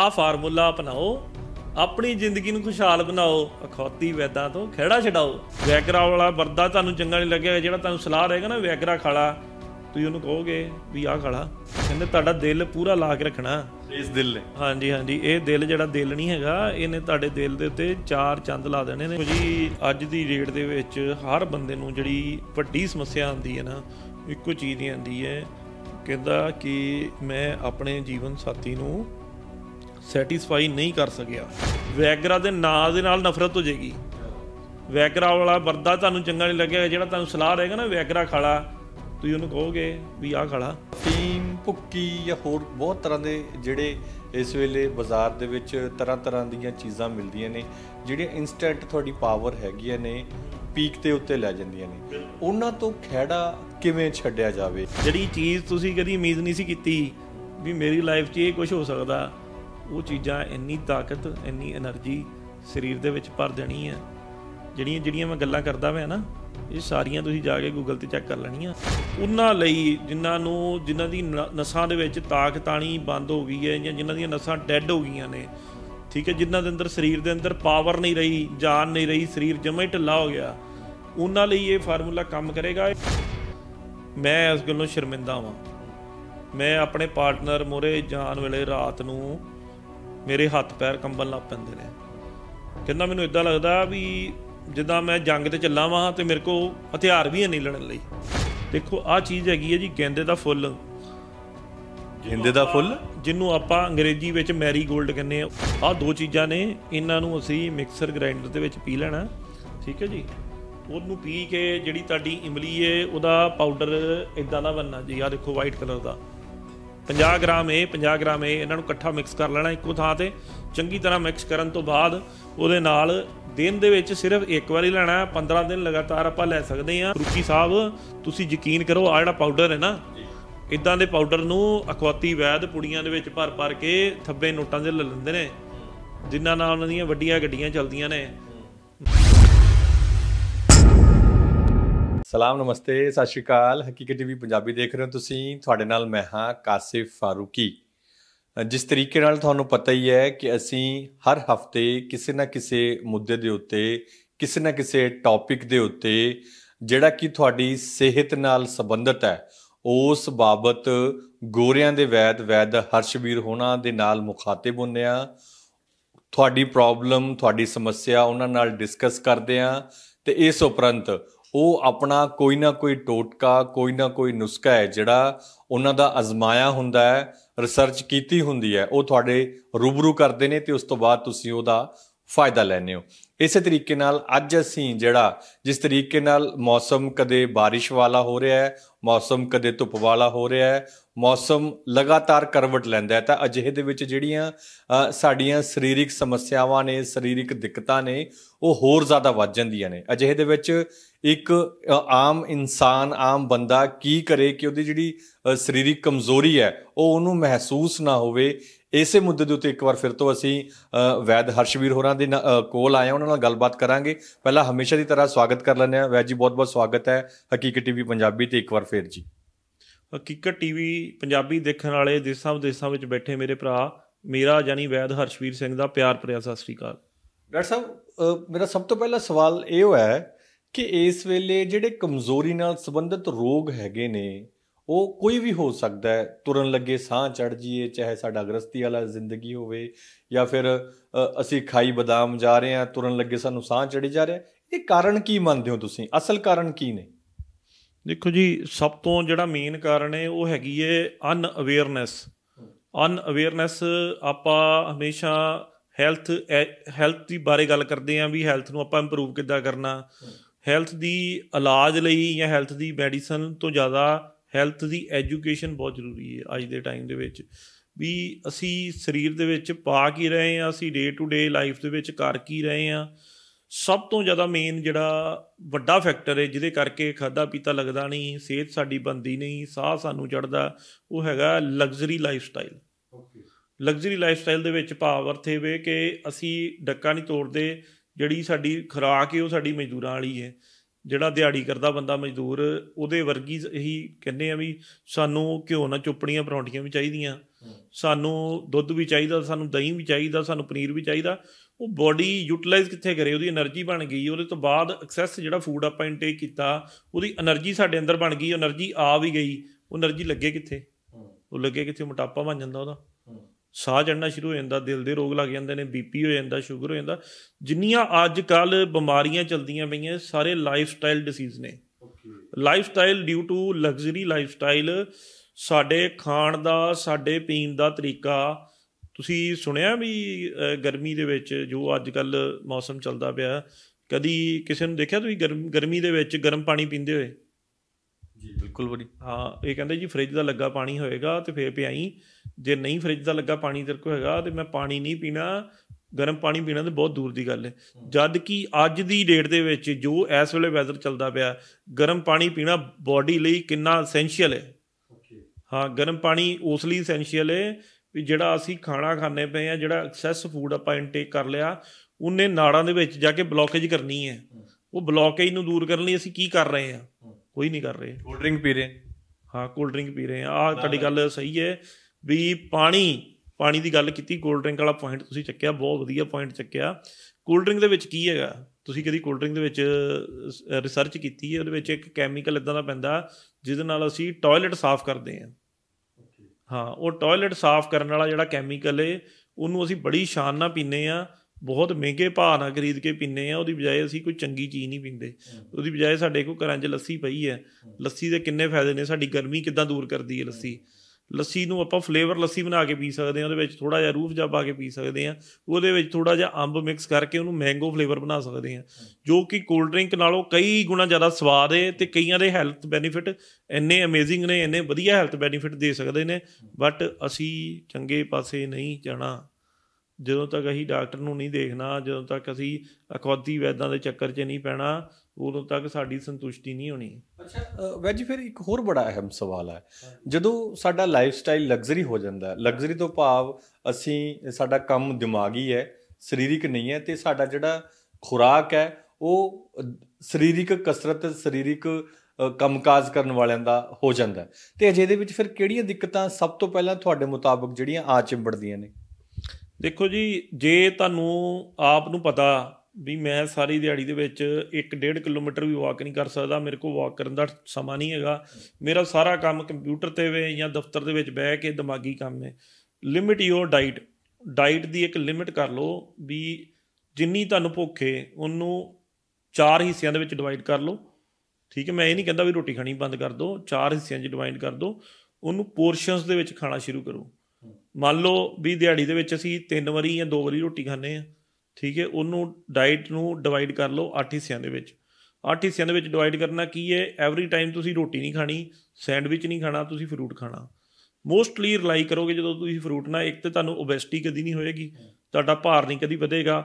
ਆ ਫਾਰਮੂਲਾ ਅਪਣਾਓ ਆਪਣੀ ਜ਼ਿੰਦਗੀ ਨੂੰ ਖੁਸ਼ਹਾਲ ਬਣਾਓ ਅਖੌਤੀ ਵੈਦਾਂ ਤੋਂ ਖਿਹੜਾ ਛਡਾਓ ਵੈਗਰਾ ਵਾਲਾ ਵਰਦਾ ਤੁਹਾਨੂੰ ਚੰਗਾ ਨਹੀਂ ਲੱਗਿਆ ਜਿਹੜਾ ਤੁਹਾਨੂੰ ਸਲਾਹ ਰਹੇਗਾ ਨਾ ਵੈਗਰਾ ਖਾਲਾ ਤੁਸੀਂ ਉਹਨੂੰ ਕਹੋਗੇ ਵੀ ਆਹ ਖਾਲਾ ਕਹਿੰਦੇ ਤੁਹਾਡਾ ਦਿਲ ਪੂਰਾ ਲਾ ਕੇ ਰੱਖਣਾ ਇਸ ਦਿਲ ਨੇ ਹਾਂਜੀ ਹਾਂਜੀ ਇਹ ਦਿਲ ਜਿਹੜਾ ਦਿਲ ਨਹੀਂ ਹੈਗਾ ਇਹਨੇ ਤੁਹਾਡੇ ਦਿਲ ਦੇ ਉੱਤੇ ਚਾਰ ਚੰਦ ਲਾ ਦੇਣੇ ਨੇ ਜੀ ਅੱਜ ਦੀ ਰੇਟ ਦੇ ਵਿੱਚ ਹਰ ਬੰਦੇ ਨੂੰ ਜਿਹੜੀ ਵੱਡੀ ਸਮੱਸਿਆ ਆਉਂਦੀ ਹੈ ਨਾ ਇੱਕੋ ਚੀਜ਼ ਦੀ ਆਉਂਦੀ ਹੈ ਕਹਿੰਦਾ ਕਿ ਮੈਂ ਆਪਣੇ ਜੀਵਨ ਸਾਥੀ ਨੂੰ ਸੈਟੀਸਫਾਈ ਨਹੀਂ ਕਰ ਸਕਿਆ ਵੈਗਰਾ ਦੇ ਨਾਂ ਦੇ ਨਾਲ ਨਫ਼ਰਤ ਹੋ ਜੇਗੀ ਵੈਗਰਾ ਵਾਲਾ ਵਰਦਾ ਤੁਹਾਨੂੰ ਚੰਗਾ ਨਹੀਂ ਲੱਗੇਗਾ ਜਿਹੜਾ ਤੁਹਾਨੂੰ ਸਲਾਹ ਰਹੇਗਾ ਨਾ ਵੈਗਰਾ ਖਾਲਾ ਤੁਸੀਂ ਉਹਨੂੰ ਕਹੋਗੇ ਵੀ ਆਹ ਖਾਲਾ ਟੀਮ ਭੁੱਕੀ ਜਾਂ ਹੋਰ ਬਹੁਤ ਤਰ੍ਹਾਂ ਦੇ ਜਿਹੜੇ ਇਸ ਵੇਲੇ ਬਾਜ਼ਾਰ ਦੇ ਵਿੱਚ ਤਰ੍ਹਾਂ ਤਰ੍ਹਾਂ ਦੀਆਂ ਚੀਜ਼ਾਂ ਮਿਲਦੀਆਂ ਨੇ ਜਿਹੜੀਆਂ ਇਨਸਟੈਂਟ ਤੁਹਾਡੀ ਪਾਵਰ ਹੈਗੀਆਂ ਨੇ ਪੀਕ ਤੇ ਉੱਤੇ ਲੈ ਜਾਂਦੀਆਂ ਨੇ ਉਹਨਾਂ ਤੋਂ ਖਿਹੜਾ ਕਿਵੇਂ ਛੱਡਿਆ ਜਾਵੇ ਜਿਹੜੀ ਚੀਜ਼ ਤੁਸੀਂ ਕਦੀ ਉਮੀਦ ਨਹੀਂ ਸੀ ਕੀਤੀ ਵੀ ਮੇਰੀ ਲਾਈਫ 'ਚ ਇਹ ਕੁਝ ਹੋ ਸਕਦਾ ਉਹ ਚੀਜ਼ਾਂ ਇੰਨੀ ਤਾਕਤ ਇੰਨੀ એનર્ਜੀ ਸਰੀਰ ਦੇ ਵਿੱਚ ਭਰ ਦੇਣੀ ਹੈ ਜਿਹੜੀਆਂ ਜਿਹੜੀਆਂ ਮੈਂ ਗੱਲਾਂ ਕਰਦਾ ਵਾਂ ਨਾ ਇਹ ਸਾਰੀਆਂ ਤੁਸੀਂ ਜਾ ਕੇ ਗੂਗਲ ਤੇ ਚੈੱਕ ਕਰ ਲੈਣੀਆਂ ਉਹਨਾਂ ਲਈ ਜਿਨ੍ਹਾਂ ਨੂੰ ਜਿਨ੍ਹਾਂ ਦੀ ਨਸਾਂ ਦੇ ਵਿੱਚ ਤਾਕਤ ਆਣੀ ਬੰਦ ਹੋ ਗਈ ਹੈ ਜਾਂ ਜਿਨ੍ਹਾਂ ਦੀਆਂ ਨਸਾਂ ਡੈੱਡ ਹੋ ਗਈਆਂ ਨੇ ਠੀਕ ਹੈ ਜਿਨ੍ਹਾਂ ਦੇ ਅੰਦਰ ਸਰੀਰ ਦੇ ਅੰਦਰ ਪਾਵਰ ਨਹੀਂ ਰਹੀ ਜਾਨ ਨਹੀਂ ਰਹੀ ਸਰੀਰ ਜਮੇ ਢਿੱਲਾ ਹੋ ਗਿਆ ਉਹਨਾਂ ਲਈ ਇਹ ਫਾਰਮੂਲਾ ਕੰਮ ਕਰੇਗਾ ਮੈਂ ਇਸ ਗੱਲੋਂ ਸ਼ਰਮਿੰਦਾ ਹਾਂ ਮੈਂ ਆਪਣੇ ਪਾਰਟਨਰ ਮੋਰੇ ਜਾਨ ਵੇਲੇ ਰਾਤ ਨੂੰ ਮੇਰੇ ਹੱਥ ਪੈਰ ਕੰਬਣ ਲੱਗ ਪੈਂਦੇ ਨੇ ਕਹਿੰਦਾ ਮੈਨੂੰ ਇਦਾਂ ਲੱਗਦਾ ਵੀ ਜਿੱਦਾਂ ਮੈਂ ਜੰਗ ਤੇ ਚੱਲਾ ਵਾਂ ਤੇ ਮੇਰੇ ਕੋ ਹਥਿਆਰ ਵੀ ਨਹੀਂ ਲੜਨ ਲਈ ਦੇਖੋ ਆ ਚੀਜ਼ ਹੈਗੀ ਹੈ ਜੀ ਗੈਂਦੇ ਦਾ ਫੁੱਲ ਗੈਂਦੇ ਦਾ ਫੁੱਲ ਜਿਹਨੂੰ ਆਪਾਂ ਅੰਗਰੇਜ਼ੀ ਵਿੱਚ ਮੈਰੀ ਗੋਲਡ ਕਹਿੰਦੇ ਆ ਆ ਦੋ ਚੀਜ਼ਾਂ ਨੇ ਇਹਨਾਂ ਨੂੰ ਅਸੀਂ ਮਿਕਸਰ ਗ੍ਰਾਈਂਡਰ ਦੇ ਵਿੱਚ ਪੀ ਲੈਣਾ ਠੀਕ ਹੈ ਜੀ ਉਹਨੂੰ ਪੀ ਕੇ ਜਿਹੜੀ ਤੁਹਾਡੀ ਇਮਲੀ ਏ ਉਹਦਾ ਪਾਊਡਰ ਇਦਾਂ ਦਾ ਬਣਨਾ ਜੀ ਆ ਦੇਖੋ ਵਾਈਟ ਕਲਰ ਦਾ 50 ਗ੍ਰਾਮ ਇਹ 50 ਗ੍ਰਾਮ ਇਹ ਇਹਨਾਂ ਨੂੰ ਇਕੱਠਾ ਮਿਕਸ ਕਰ ਲੈਣਾ ਇੱਕੋ ਥਾਂ ਤੇ ਚੰਗੀ ਤਰ੍ਹਾਂ ਮਿਕਸ ਕਰਨ ਤੋਂ ਬਾਅਦ ਉਹਦੇ ਨਾਲ ਦਿਨ ਦੇ ਵਿੱਚ ਸਿਰਫ ਇੱਕ ਵਾਰੀ ਲੈਣਾ 15 ਦਿਨ ਲਗਾਤਾਰ ਆਪਾਂ ਲੈ ਸਕਦੇ ਹਾਂ ਰੁਚੀ ਸਾਹਿਬ ਤੁਸੀਂ ਯਕੀਨ ਕਰੋ ਆ ਜਿਹੜਾ ਪਾਊਡਰ ਹੈ ਨਾ ਇਦਾਂ ਦੇ ਪਾਊਡਰ ਨੂੰ ਅਖਵਾਤੀ ਵੈਦ ਪੁੜੀਆਂ ਦੇ ਵਿੱਚ ਭਰ ਭਰ ਕੇ ਥੱਬੇ ਨੋਟਾਂ ਦੇ ਲੈ ਲੈਂਦੇ ਨੇ ਜਿਨ੍ਹਾਂ ਨਾਲ ਉਹਨਾਂ ਦੀਆਂ ਵੱਡੀਆਂ ਗੱਡੀਆਂ ਚੱਲਦੀਆਂ ਨੇ ਸਲਾਮ ਨਮਸਤੇ ਸਤਿ ਸ਼੍ਰੀ ਅਕਾਲ ਹਕੀਕਤ ਟੀਵੀ ਪੰਜਾਬੀ ਦੇਖ ਰਹੇ ਹੋ ਤੁਸੀਂ ਤੁਹਾਡੇ ਨਾਲ ਮੈਂ ਹਾਂ ਕਾਸਿਫ ਫਾਰੂਕੀ ਜਿਸ ਤਰੀਕੇ ਨਾਲ ਤੁਹਾਨੂੰ ਪਤਾ ਹੀ ਹੈ ਕਿ ਅਸੀਂ ਹਰ ਹਫਤੇ ਕਿਸੇ ਨਾ ਕਿਸੇ ਮੁੱਦੇ ਦੇ ਉੱਤੇ ਕਿਸੇ ਨਾ ਕਿਸੇ ਟੌਪਿਕ ਦੇ ਉੱਤੇ ਜਿਹੜਾ ਕਿ ਤੁਹਾਡੀ ਸਿਹਤ ਨਾਲ ਸੰਬੰਧਿਤ ਹੈ ਉਸ ਬਾਬਤ ਗੋਰਿਆਂ ਦੇ ਵੈਦ ਵੈਦ ਹਰਸ਼ਵੀਰ ਹੋਣਾ ਦੇ ਨਾਲ ਮੁਖਾਤਬ ਹੁੰਨੇ ਆ ਤੁਹਾਡੀ ਪ੍ਰੋਬਲਮ ਤੁਹਾਡੀ ਸਮੱਸਿਆ ਉਹਨਾਂ ਨਾਲ ਡਿਸਕਸ ਕਰਦੇ ਆ ਤੇ ਇਸ ਉਪਰੰਤ ਉਹ ਆਪਣਾ ਕੋਈ ਨਾ ਕੋਈ ਟੋਟਕਾ ਕੋਈ ਨਾ ਕੋਈ ਨੁਸਖਾ ਹੈ ਜਿਹੜਾ ਉਹਨਾਂ ਦਾ ਅਜ਼ਮਾਇਆ ਹੁੰਦਾ ਹੈ ਰਿਸਰਚ ਕੀਤੀ ਹੁੰਦੀ ਹੈ ਉਹ ਤੁਹਾਡੇ ਰੂਬਰੂ ਕਰਦੇ ਨੇ ਤੇ ਉਸ ਤੋਂ ਬਾਅਦ ਤੁਸੀਂ ਉਹਦਾ ਫਾਇਦਾ ਲੈਣੇ ਹੋ ਇਸੇ ਤਰੀਕੇ ਨਾਲ ਅੱਜ ਅਸੀਂ ਜਿਹੜਾ ਜਿਸ ਤਰੀਕੇ ਨਾਲ ਮੌਸਮ ਕਦੇ بارش ਵਾਲਾ ਹੋ ਰਿਹਾ ਹੈ ਮੌਸਮ ਕਦੇ ਧੁੱਪ ਵਾਲਾ ਹੋ ਰਿਹਾ ਹੈ ਮੌਸਮ ਲਗਾਤਾਰ ਕਰਵਟ ਲੈਂਦਾ ਹੈ ਤਾਂ ਅਜਿਹੇ ਦੇ ਵਿੱਚ ਜਿਹੜੀਆਂ ਸਾਡੀਆਂ ਸਰੀਰਿਕ ਸਮੱਸਿਆਵਾਂ ਨੇ ਸਰੀਰਿਕ ਦਿੱਕਤਾਂ ਨੇ ਉਹ ਹੋਰ ਜ਼ਿਆਦਾ ਵੱਧ ਜਾਂਦੀਆਂ ਨੇ ਅਜਿਹੇ ਦੇ ਵਿੱਚ ਇੱਕ ਆਮ ਇਨਸਾਨ ਆਮ ਬੰਦਾ ਕੀ ਕਰੇ ਕਿ ਉਹਦੀ ਜਿਹੜੀ ਸਰੀਰਿਕ ਕਮਜ਼ੋਰੀ ਹੈ ਉਹ ਉਹਨੂੰ ਮਹਿਸੂਸ ਨਾ ਹੋਵੇ ਇਸੇ ਮੁੱਦੇ ਦੇ ਉੱਤੇ ਇੱਕ ਵਾਰ ਫਿਰ ਤੋਂ ਅਸੀਂ ਵੈਦ ਹਰਸ਼ਵੀਰ ਹੋਰਾਂ ਦੇ ਕੋਲ ਆਏ ਉਹਨਾਂ ਨਾਲ ਗੱਲਬਾਤ ਕਰਾਂਗੇ ਪਹਿਲਾਂ ਹਮੇਸ਼ਾ ਦੀ ਤਰ੍ਹਾਂ ਸਵਾਗਤ ਕਰ ਲੈਂਦੇ ਆ ਵੈਦ ਜੀ ਬਹੁਤ ਬਹੁਤ ਸਵਾਗਤ ਹੈ ਹਕੀਕਤ ਟੀਵੀ ਪੰਜਾਬੀ ਤੇ ਇੱਕ ਵਾਰ ਫੇਰ ਜੀ ਹਕੀਕਤ ਟੀਵੀ ਪੰਜਾਬੀ ਦੇਖਣ ਵਾਲੇ ਦੇਸਾਂ ਵਿਦੇਸਾਂ ਵਿੱਚ ਬੈਠੇ ਮੇਰੇ ਭਰਾ ਮੇਰਾ ਜਾਨੀ ਵੈਦ ਹਰਸ਼ਵੀਰ ਸਿੰਘ ਦਾ ਪਿਆਰ ਭਰਿਆ ਸਤਿ ਸ੍ਰੀ ਅਕਾਲ ਡਾਕਟਰ ਸਾਹਿਬ ਮੇਰਾ ਸਭ ਤੋਂ ਪਹਿਲਾ ਸਵਾਲ ਇਹ ਹੋਇਆ ਹੈ ਕਿ ਇਸ ਵੇਲੇ ਜਿਹੜੇ ਕਮਜ਼ੋਰੀ ਨਾਲ ਸੰਬੰਧਿਤ ਰੋਗ ਹੈਗੇ ਨੇ ਉਹ ਕੋਈ ਵੀ ਹੋ ਸਕਦਾ ਹੈ ਤੁਰਨ ਲੱਗੇ ਸਾਹ ਚੜ ਜੀਏ ਚਾਹੇ ਸਾਡਾ ਗ੍ਰਸਤੀ ਵਾਲਾ ਜ਼ਿੰਦਗੀ ਹੋਵੇ ਜਾਂ ਫਿਰ ਅਸੀਂ ਖਾਈ ਬਦਾਮ ਜਾ ਰਹੇ ਹਾਂ ਤੁਰਨ ਲੱਗੇ ਸਾਨੂੰ ਸਾਹ ਚੜੀ ਜਾ ਰਿਹਾ ਇਹ ਕਾਰਨ ਕੀ ਮੰਨਦੇ ਹੋ ਤੁਸੀਂ ਅਸਲ ਕਾਰਨ ਕੀ ਨੇ ਦੇਖੋ ਜੀ ਸਭ ਤੋਂ ਜਿਹੜਾ ਮੇਨ ਕਾਰਨ ਹੈ ਉਹ ਹੈਗੀ ਏ ਅਨ ਅਵੇਅਰਨੈਸ ਅਨ ਅਵੇਅਰਨੈਸ ਆਪਾਂ ਹਮੇਸ਼ਾ ਹੈਲਥ ਹੈਲਥ ਦੀ ਬਾਰੇ ਗੱਲ ਕਰਦੇ ਆਂ ਵੀ ਹੈਲਥ ਨੂੰ ਆਪਾਂ ਇੰਪਰੂਵ ਕਿੱਦਾਂ ਕਰਨਾ ਹੈਲਥ ਦੀ ਇਲਾਜ ਲਈ ਜਾਂ ਹੈਲਥ ਦੀ ਮੈਡੀਸਨ ਤੋਂ ਜ਼ਿਆਦਾ ਹੈਲਥ ਦੀ ਐਜੂਕੇਸ਼ਨ ਬਹੁਤ ਜ਼ਰੂਰੀ ਹੈ ਅੱਜ ਦੇ ਟਾਈਮ ਦੇ ਵਿੱਚ ਵੀ ਅਸੀਂ ਸਰੀਰ ਦੇ ਵਿੱਚ ਪਾ ਕੀ ਰਹੇ ਆਂ ਅਸੀਂ ਡੇ ਟੂ ਡੇ ਲਾਈਫ ਦੇ ਵਿੱਚ ਕਰ ਕੀ ਰਹੇ ਆਂ ਸਭ ਤੋਂ ਜ਼ਿਆਦਾ ਮੇਨ ਜਿਹੜਾ ਵੱਡਾ ਫੈਕਟਰ ਹੈ ਜਿਹਦੇ ਕਰਕੇ ਖਾਦਾ ਪੀਤਾ ਲੱਗਦਾ ਨਹੀਂ ਸਿਹਤ ਸਾਡੀ ਬੰਦੀ ਨਹੀਂ ਸਾਹ ਸਾਨੂੰ ਚੜਦਾ ਉਹ ਹੈਗਾ luxury lifestyle okay luxury lifestyle ਦੇ ਵਿੱਚ ਭਾਵ ਥੇ ਵੇ ਕਿ ਅਸੀਂ ਡੱਕਾ ਨਹੀਂ ਤੋੜਦੇ ਜਿਹੜੀ ਸਾਡੀ ਖਰਾਕ ਹੈ ਉਹ ਸਾਡੀ ਮਜ਼ਦੂਰਾਂ ਵਾਲੀ ਹੈ ਜਿਹੜਾ ਦਿਹਾੜੀ ਕਰਦਾ ਬੰਦਾ ਮਜ਼ਦੂਰ ਉਹਦੇ ਵਰਗੀ ਹੀ ਕਹਿੰਦੇ ਆ ਵੀ ਸਾਨੂੰ ਘਿਓ ਨਾ ਚੁੱਪੜੀਆਂ ਪਰੌਂਠੀਆਂ ਵੀ ਚਾਹੀਦੀਆਂ ਸਾਨੂੰ ਦੁੱਧ ਵੀ ਚਾਹੀਦਾ ਸਾਨੂੰ ਦਹੀਂ ਵੀ ਚਾਹੀਦਾ ਸਾਨੂੰ ਪਨੀਰ ਵੀ ਚਾਹੀਦਾ ਉਹ ਬੋਡੀ ਯੂਟਿਲਾਈਜ਼ ਕਿੱਥੇ ਕਰੇ ਉਹਦੀ એનર્ਜੀ ਬਣ ਗਈ ਉਹਦੇ ਤੋਂ ਬਾਅਦ ਐਕਸੈਸ ਜਿਹੜਾ ਫੂਡ ਆਪਾਂ ਇਨਟੇਕ ਕੀਤਾ ਉਹਦੀ એનર્ਜੀ ਸਾਡੇ ਅੰਦਰ ਬਣ ਗਈ ਉਹ એનર્ਜੀ ਆ ਵੀ ਗਈ ਉਹ એનર્ਜੀ ਲੱਗੇ ਕਿੱਥੇ ਉਹ ਲੱਗੇ ਕਿੱਥੇ ਮੋਟਾਪਾ ਬਣ ਜਾਂਦਾ ਉਹਦਾ ਸਾਹ ਚੜਨਾ ਸ਼ੁਰੂ ਹੋ ਜਾਂਦਾ ਦਿਲ ਦੇ ਰੋਗ ਲੱਗ ਜਾਂਦੇ ਨੇ ਬੀਪੀ ਹੋ ਜਾਂਦਾ ਸ਼ੂਗਰ ਹੋ ਜਾਂਦਾ ਜਿੰਨੀਆਂ ਅੱਜ ਕੱਲ ਬਿਮਾਰੀਆਂ ਚਲਦੀਆਂ ਪਈਆਂ ਸਾਰੇ ਲਾਈਫ ਸਟਾਈਲ ਡਿਸੀਜ਼ ਨੇ lifestyle due to luxury lifestyle ਸਾਡੇ ਖਾਣ ਦਾ ਸਾਡੇ ਪੀਣ ਦਾ ਤਰੀਕਾ ਤੁਸੀਂ ਸੁਣਿਆ ਵੀ ਗਰਮੀ ਦੇ ਵਿੱਚ ਜੋ ਅੱਜ ਕੱਲ ਮੌਸਮ ਚੱਲਦਾ ਪਿਆ ਕਦੀ ਕਿਸੇ ਨੂੰ ਦੇਖਿਆ ਤੁਸੀਂ ਗਰਮੀ ਦੇ ਵਿੱਚ ਗਰਮ ਪਾਣੀ ਪੀਂਦੇ ਹੋਏ ਜੀ ਬਿਲਕੁਲ ਬੜੀ ਹਾਂ ਇਹ ਕਹਿੰਦੇ ਜੀ ਫ੍ਰਿਜ ਦਾ ਲੱਗਾ ਪਾਣੀ ਹੋਏਗਾ ਤੇ ਫੇਰ ਪਿਆਈ ਜੇ ਨਹੀਂ ਫ੍ਰਿਜ ਦਾ ਲੱਗਾ ਪਾਣੀ ਤੇਰ ਕੋ ਹੈਗਾ ਤੇ ਮੈਂ ਪਾਣੀ ਨਹੀਂ ਪੀਣਾ ਗਰਮ ਪਾਣੀ ਪੀਣਾ ਤੇ ਬਹੁਤ ਦੂਰ ਦੀ ਗੱਲ ਹੈ ਜਦ ਕਿ ਅੱਜ ਦੀ ਡੇਟ ਦੇ ਵਿੱਚ ਜੋ ਇਸ ਵੇਲੇ ਵੈਦਰ ਚੱਲਦਾ ਪਿਆ ਗਰਮ ਪਾਣੀ ਪੀਣਾ ਬਾਡੀ ਲਈ ਕਿੰਨਾ ਐਸੈਂਸ਼ੀਅਲ ਹੈ ਹਾਂ ਗਰਮ ਪਾਣੀ ਉਸ ਲਈ ਐਸੈਂਸ਼ੀਅਲ ਹੈ ਵੀ ਜਿਹੜਾ ਅਸੀਂ ਖਾਣਾ ਖਾਣੇ ਪਏ ਆ ਜਿਹੜਾ ਐਕਸੈਸ ਫੂਡ ਆਪਾਂ ਇਨਟੇਕ ਕਰ ਲਿਆ ਉਹਨੇ ਨਾੜਾਂ ਦੇ ਵਿੱਚ ਜਾ ਕੇ ਬਲੌਕੇਜ ਕਰਨੀ ਹੈ ਉਹ ਬਲੌਕੇਜ ਨੂੰ ਦੂਰ ਕਰਨ ਲਈ ਅਸੀਂ ਕੀ ਕਰ ਰਹੇ ਆ ਕੋਈ ਨਹੀਂ ਕਰ ਰਹੇ ਕੋਲਡ ਡਰਿੰਕ ਪੀ ਰਹੇ ਹਾਂ ਕੋਲਡ ਡਰਿੰਕ ਪੀ ਰਹੇ ਆ ਆ ਤੁਹਾਡੀ ਗੱਲ ਸਹੀ ਹੈ ਵੀ ਪਾਣੀ ਪਾਣੀ ਦੀ ਗੱਲ ਕੀਤੀ ਕੋਲਡ ਡਰਿੰਕ ਵਾਲਾ ਪੁਆਇੰਟ ਤੁਸੀਂ ਚੱਕਿਆ ਬਹੁਤ ਵਧੀਆ ਪੁਆਇੰਟ ਚੱਕਿਆ ਕੋਲਡ ਡਰਿੰਕ ਦੇ ਵਿੱਚ ਕੀ ਹੈਗਾ ਤੁਸੀਂ ਕਦੀ ਕੋਲਡ ਡਰਿੰਕ ਦੇ ਵਿੱਚ ਰਿਸਰਚ ਕੀਤੀ ਹੈ ਉਹਦੇ ਵਿੱਚ ਇੱਕ ਕੈਮੀਕਲ ਇਦਾਂ ਦਾ ਪੈਂਦਾ ਜਿਸ ਨਾਲ ਅਸੀਂ ਟਾਇਲਟ ਸਾਫ਼ ਕਰਦੇ ਹਾਂ ਹਾਂ ਉਹ ਟਾਇਲਟ ਸਾਫ਼ ਕਰਨ ਵਾਲਾ ਜਿਹੜਾ ਕੈਮੀਕਲ ਏ ਉਹਨੂੰ ਅਸੀਂ ਬੜੀ ਸ਼ਾਨ ਨਾਲ ਪੀਨੇ ਆ ਬਹੁਤ ਮਹਿੰਗੇ ਭਾਅ ਨਾਲ ਖਰੀਦ ਕੇ ਪੀਨੇ ਆ ਉਹਦੀ ਬਜਾਏ ਅਸੀਂ ਕੋਈ ਚੰਗੀ ਚੀਜ਼ ਨਹੀਂ ਪੀਂਦੇ ਉਹਦੀ ਬਜਾਏ ਸਾਡੇ ਕੋਲ ਘਰਾਂ 'ਚ ਲੱਸੀ ਪਈ ਹੈ ਲੱਸੀ ਦੇ ਕਿੰਨੇ ਫਾਇਦੇ ਨੇ ਸਾਡੀ ਗਰਮੀ ਕਿੱਦਾਂ ਦੂਰ ਕਰਦੀ ਹੈ ਲੱਸੀ ਲੱਸੀ ਨੂੰ ਆਪਾਂ ਫਲੇਵਰ ਲੱਸੀ ਬਣਾ ਕੇ ਪੀ ਸਕਦੇ ਆ ਉਹਦੇ ਵਿੱਚ ਥੋੜਾ ਜਿਹਾ ਰੂਹ ਜਾ ਪਾ ਕੇ ਪੀ ਸਕਦੇ ਆ ਉਹਦੇ ਵਿੱਚ ਥੋੜਾ ਜਿਹਾ ਅੰਬ ਮਿਕਸ ਕਰਕੇ ਉਹਨੂੰ ਮੈਂਗੋ ਫਲੇਵਰ ਬਣਾ ਸਕਦੇ ਆ ਜੋ ਕਿ ਕੋਲਡ ਡਰਿੰਕ ਨਾਲੋਂ ਕਈ ਗੁਣਾ ਜ਼ਿਆਦਾ ਸਵਾਦ ਹੈ ਤੇ ਕਈਆਂ ਦੇ ਹੈਲਥ ਬੈਨੀਫਿਟ ਇੰਨੇ ਅਮੇਜ਼ਿੰਗ ਨੇ ਇੰਨੇ ਵਧੀਆ ਹੈਲਥ ਬੈਨੀਫਿਟ ਦੇ ਸਕਦੇ ਨੇ ਬਟ ਅਸੀਂ ਚੰਗੇ ਪਾਸੇ ਨਹੀਂ ਜਾਣਾ ਜਦੋਂ ਤੱਕ ਅਸੀਂ ਡਾਕਟਰ ਨੂੰ ਨਹੀਂ ਦੇਖਣਾ ਜਦੋਂ ਤੱਕ ਅਸੀਂ ਅਕੌਦੀ ਵੈਦਾਂ ਦੇ ਚੱਕਰ 'ਚ ਨਹੀਂ ਪੈਣਾ ਉਦੋਂ ਤੱਕ ਸਾਡੀ ਸੰਤੁਸ਼ਟੀ ਨਹੀਂ ਹੋਣੀ ਅੱਛਾ ਵੈਜ ਫਿਰ ਇੱਕ ਹੋਰ ਬੜਾ ਅਹਿਮ ਸਵਾਲ ਹੈ ਜਦੋਂ ਸਾਡਾ ਲਾਈਫ ਸਟਾਈਲ ਲਗਜ਼ਰੀ ਹੋ ਜਾਂਦਾ ਹੈ ਲਗਜ਼ਰੀ ਤੋਂ ਭਾਵ ਅਸੀਂ ਸਾਡਾ ਕੰਮ ਦਿਮਾਗੀ ਹੈ ਸਰੀਰਿਕ ਨਹੀਂ ਹੈ ਤੇ ਸਾਡਾ ਜਿਹੜਾ ਖੁਰਾਕ ਹੈ ਉਹ ਸਰੀਰਿਕ ਕਸਰਤ ਸਰੀਰਿਕ ਕੰਮਕਾਜ ਕਰਨ ਵਾਲਿਆਂ ਦਾ ਹੋ ਜਾਂਦਾ ਤੇ ਅਜੇ ਦੇ ਵਿੱਚ ਫਿਰ ਕਿਹੜੀਆਂ ਦਿੱਕਤਾਂ ਸਭ ਤੋਂ ਪਹਿਲਾਂ ਤੁਹਾਡੇ ਮੁਤਾਬਕ ਜਿਹੜੀਆਂ ਆ ਚਿੰਬੜਦੀਆਂ ਨੇ ਦੇਖੋ ਜੀ ਜੇ ਤੁਹਾਨੂੰ ਆਪ ਨੂੰ ਪਤਾ ਵੀ ਮੈਂ ਸਾਰੀ ਦਿਹਾੜੀ ਦੇ ਵਿੱਚ 1.5 ਕਿਲੋਮੀਟਰ ਵੀ ਵਾਕ ਨਹੀਂ ਕਰ ਸਕਦਾ ਮੇਰੇ ਕੋਲ ਵਾਕ ਕਰਨ ਦਾ ਸਮਾਂ ਨਹੀਂ ਹੈਗਾ ਮੇਰਾ ਸਾਰਾ ਕੰਮ ਕੰਪਿਊਟਰ ਤੇ ਵੇ ਜਾਂ ਦਫ਼ਤਰ ਦੇ ਵਿੱਚ ਬਹਿ ਕੇ ਦਿਮਾਗੀ ਕੰਮ ਹੈ ਲਿਮਿਟ ਯੋਰ ਡਾਈਟ ਡਾਈਟ ਦੀ ਇੱਕ ਲਿਮਿਟ ਕਰ ਲਓ ਵੀ ਜਿੰਨੀ ਤੁਹਾਨੂੰ ਭੁੱਖੇ ਉਹਨੂੰ ਚਾਰ ਹਿੱਸਿਆਂ ਦੇ ਵਿੱਚ ਡਿਵਾਈਡ ਕਰ ਲਓ ਠੀਕ ਹੈ ਮੈਂ ਇਹ ਨਹੀਂ ਕਹਿੰਦਾ ਵੀ ਰੋਟੀ ਖਾਣੀ ਬੰਦ ਕਰ ਦਿਓ ਚਾਰ ਹਿੱਸਿਆਂ 'ਚ ਡਿਵਾਈਡ ਕਰ ਦਿਓ ਉਹਨੂੰ ਪੋਰਸ਼ਨਸ ਦੇ ਵਿੱਚ ਖਾਣਾ ਸ਼ੁਰੂ ਕਰੋ ਮੰਨ ਲਓ ਵੀ ਦਿਹਾੜੀ ਦੇ ਵਿੱਚ ਅਸੀਂ ਤਿੰਨ ਵਾਰੀ ਜਾਂ ਦੋ ਵਾਰੀ ਰੋਟੀ ਖਾਂਦੇ ਆ ਠੀਕ ਹੈ ਉਹਨੂੰ ਡਾਈਟ ਨੂੰ ਡਿਵਾਈਡ ਕਰ ਲਓ 8 ਹਿੱਸਿਆਂ ਦੇ ਵਿੱਚ 8 ਹਿੱਸਿਆਂ ਦੇ ਵਿੱਚ ਡਿਵਾਈਡ ਕਰਨਾ ਕੀ ਹੈ ਐਵਰੀ ਟਾਈਮ ਤੁਸੀਂ ਰੋਟੀ ਨਹੀਂ ਖਾਣੀ ਸੈਂਡਵਿਚ ਨਹੀਂ ਖਾਣਾ ਤੁਸੀਂ ਫਰੂਟ ਖਾਣਾ ਮੋਸਟਲੀ ਰਿਲਾਈ ਕਰੋਗੇ ਜਦੋਂ ਤੁਸੀਂ ਫਰੂਟ ਨਾਲ ਇੱਕ ਤੇ ਤੁਹਾਨੂੰ ਓਬੈਸਟੀ ਕਦੀ ਨਹੀਂ ਹੋਏਗੀ ਤੁਹਾਡਾ ਭਾਰ ਨਹੀਂ ਕਦੀ ਵਧੇਗਾ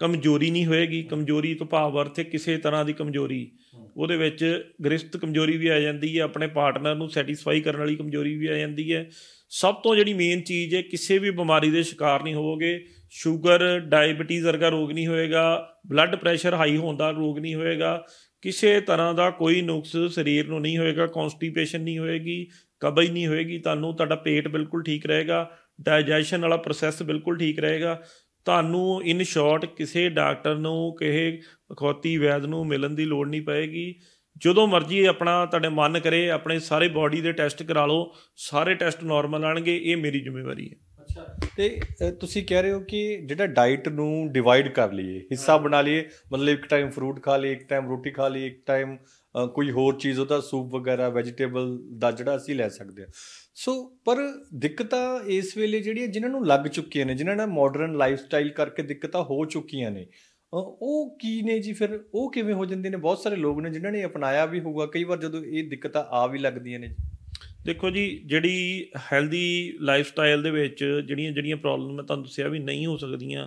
ਕਮਜ਼ੋਰੀ ਨਹੀਂ ਹੋਏਗੀ ਕਮਜ਼ੋਰੀ ਤੋਂ ਭਾਵ ਅਰਥ ਕਿਸੇ ਤਰ੍ਹਾਂ ਦੀ ਕਮਜ਼ੋਰੀ ਉਹਦੇ ਵਿੱਚ ਗ੍ਰਿਸ਼ਤ ਕਮਜ਼ੋਰੀ ਵੀ ਆ ਜਾਂਦੀ ਹੈ ਆਪਣੇ ਪਾਰਟਨਰ ਨੂੰ ਸੈਟੀਸਫਾਈ ਕਰਨ ਵਾਲੀ ਕਮਜ਼ੋਰੀ ਵੀ ਆ ਜਾਂਦੀ ਹੈ ਸਭ ਤੋਂ ਜਿਹੜੀ ਮੇਨ ਚੀਜ਼ ਹੈ ਕਿਸੇ ਵੀ ਬਿਮਾਰੀ ਦੇ ਸ਼ਿਕਾਰ ਨਹੀਂ ਹੋਵੋਗੇ ਸ਼ੂਗਰ ਡਾਇਬੀਟੀਜ਼ ਵਰਗਾ ਰੋਗ ਨਹੀਂ ਹੋਏਗਾ ਬਲੱਡ ਪ੍ਰੈਸ਼ਰ ਹਾਈ ਹੋਣ ਦਾ ਰੋਗ ਨਹੀਂ ਹੋਏਗਾ ਕਿਸੇ ਤਰ੍ਹਾਂ ਦਾ ਕੋਈ ਨੁਕਸ ਸਰੀਰ ਨੂੰ ਨਹੀਂ ਹੋਏਗਾ ਕਨਸਟੀਪੇਸ਼ਨ ਨਹੀਂ ਹੋਏਗੀ ਕਬਜ਼ ਨਹੀਂ ਹੋਏਗੀ ਤੁਹਾਨੂੰ ਤੁਹਾਡਾ ਪੇਟ ਬਿਲਕੁਲ ਠੀਕ ਰਹੇਗਾ ਡਾਈਜੈਸ਼ਨ ਵਾਲਾ ਪ੍ਰੋਸੈਸ ਬਿਲਕੁਲ ਠੀਕ ਰਹੇਗਾ ਤੁਹਾਨੂੰ ਇਨ ਸ਼ਾਰਟ ਕਿਸੇ ਡਾਕਟਰ ਨੂੰ ਕਿਸੇ ਅਖੌਤੀ ਵੈਦ ਨੂੰ ਮਿਲਣ ਦੀ ਲੋੜ ਨਹੀਂ ਪਏਗੀ ਜਦੋਂ ਮਰਜ਼ੀ ਆਪਣਾ ਤੁਹਾਡੇ ਮਨ ਕਰੇ ਆਪਣੇ ਸਾਰੇ ਬਾਡੀ ਦੇ ਟੈਸਟ ਕਰਾ ਲਓ ਸਾਰੇ ਟੈਸਟ ਨਾਰਮਲ ਆਣਗੇ ਇਹ ਮੇਰੀ ਜ਼ਿੰਮੇਵਾਰੀ ਹੈ ਅੱਛਾ ਤੇ ਤੁਸੀਂ ਕਹਿ ਰਹੇ ਹੋ ਕਿ ਜਿਹੜਾ ਡਾਈਟ ਨੂੰ ਡਿਵਾਈਡ ਕਰ ਲਈਏ ਹਿੱਸਾ ਬਣਾ ਲਈਏ ਮਤਲਬ ਇੱਕ ਟਾਈਮ ਫਰੂਟ ਖਾ ਲਈ ਇੱਕ ਟਾਈਮ ਰੋਟੀ ਖਾ ਲਈ ਇੱਕ ਟਾਈਮ ਕੋਈ ਹੋਰ ਚੀਜ਼ ਉਹਦਾ ਸੂਪ ਵਗੈਰਾ ਵੈਜੀਟੇਬਲ ਦਾ ਜਿਹੜਾ ਅਸੀਂ ਲੈ ਸਕਦੇ ਹਾਂ ਸੋ ਪਰ ਦਿੱਕਤਾਂ ਇਸ ਵੇਲੇ ਜਿਹੜੀਆਂ ਜਿਨ੍ਹਾਂ ਨੂੰ ਲੱਗ ਚੁੱਕੀਆਂ ਨੇ ਜਿਨ੍ਹਾਂ ਨੇ ਮਾਡਰਨ ਲਾਈਫਸਟਾਈਲ ਕਰਕੇ ਦਿੱਕਤਾਂ ਹੋ ਚੁੱਕੀਆਂ ਨੇ ਉਹ ਕੀ ਨੇ ਜੀ ਫਿਰ ਉਹ ਕਿਵੇਂ ਹੋ ਜਾਂਦੇ ਨੇ ਬਹੁਤ ਸਾਰੇ ਲੋਕ ਨੇ ਜਿਨ੍ਹਾਂ ਨੇ ਅਪਣਾਇਆ ਵੀ ਹੋਊਗਾ ਕਈ ਵਾਰ ਜਦੋਂ ਇਹ ਦਿੱਕਤਾਂ ਆ ਵੀ ਲੱਗਦੀਆਂ ਨੇ ਦੇਖੋ ਜੀ ਜਿਹੜੀ ਹੈਲਦੀ ਲਾਈਫਸਟਾਈਲ ਦੇ ਵਿੱਚ ਜਿਹੜੀਆਂ ਜਿਹੜੀਆਂ ਪ੍ਰੋਬਲਮ ਮੈਂ ਤੁਹਾਨੂੰ ਦੱਸਿਆ ਵੀ ਨਹੀਂ ਹੋ ਸਕਦੀਆਂ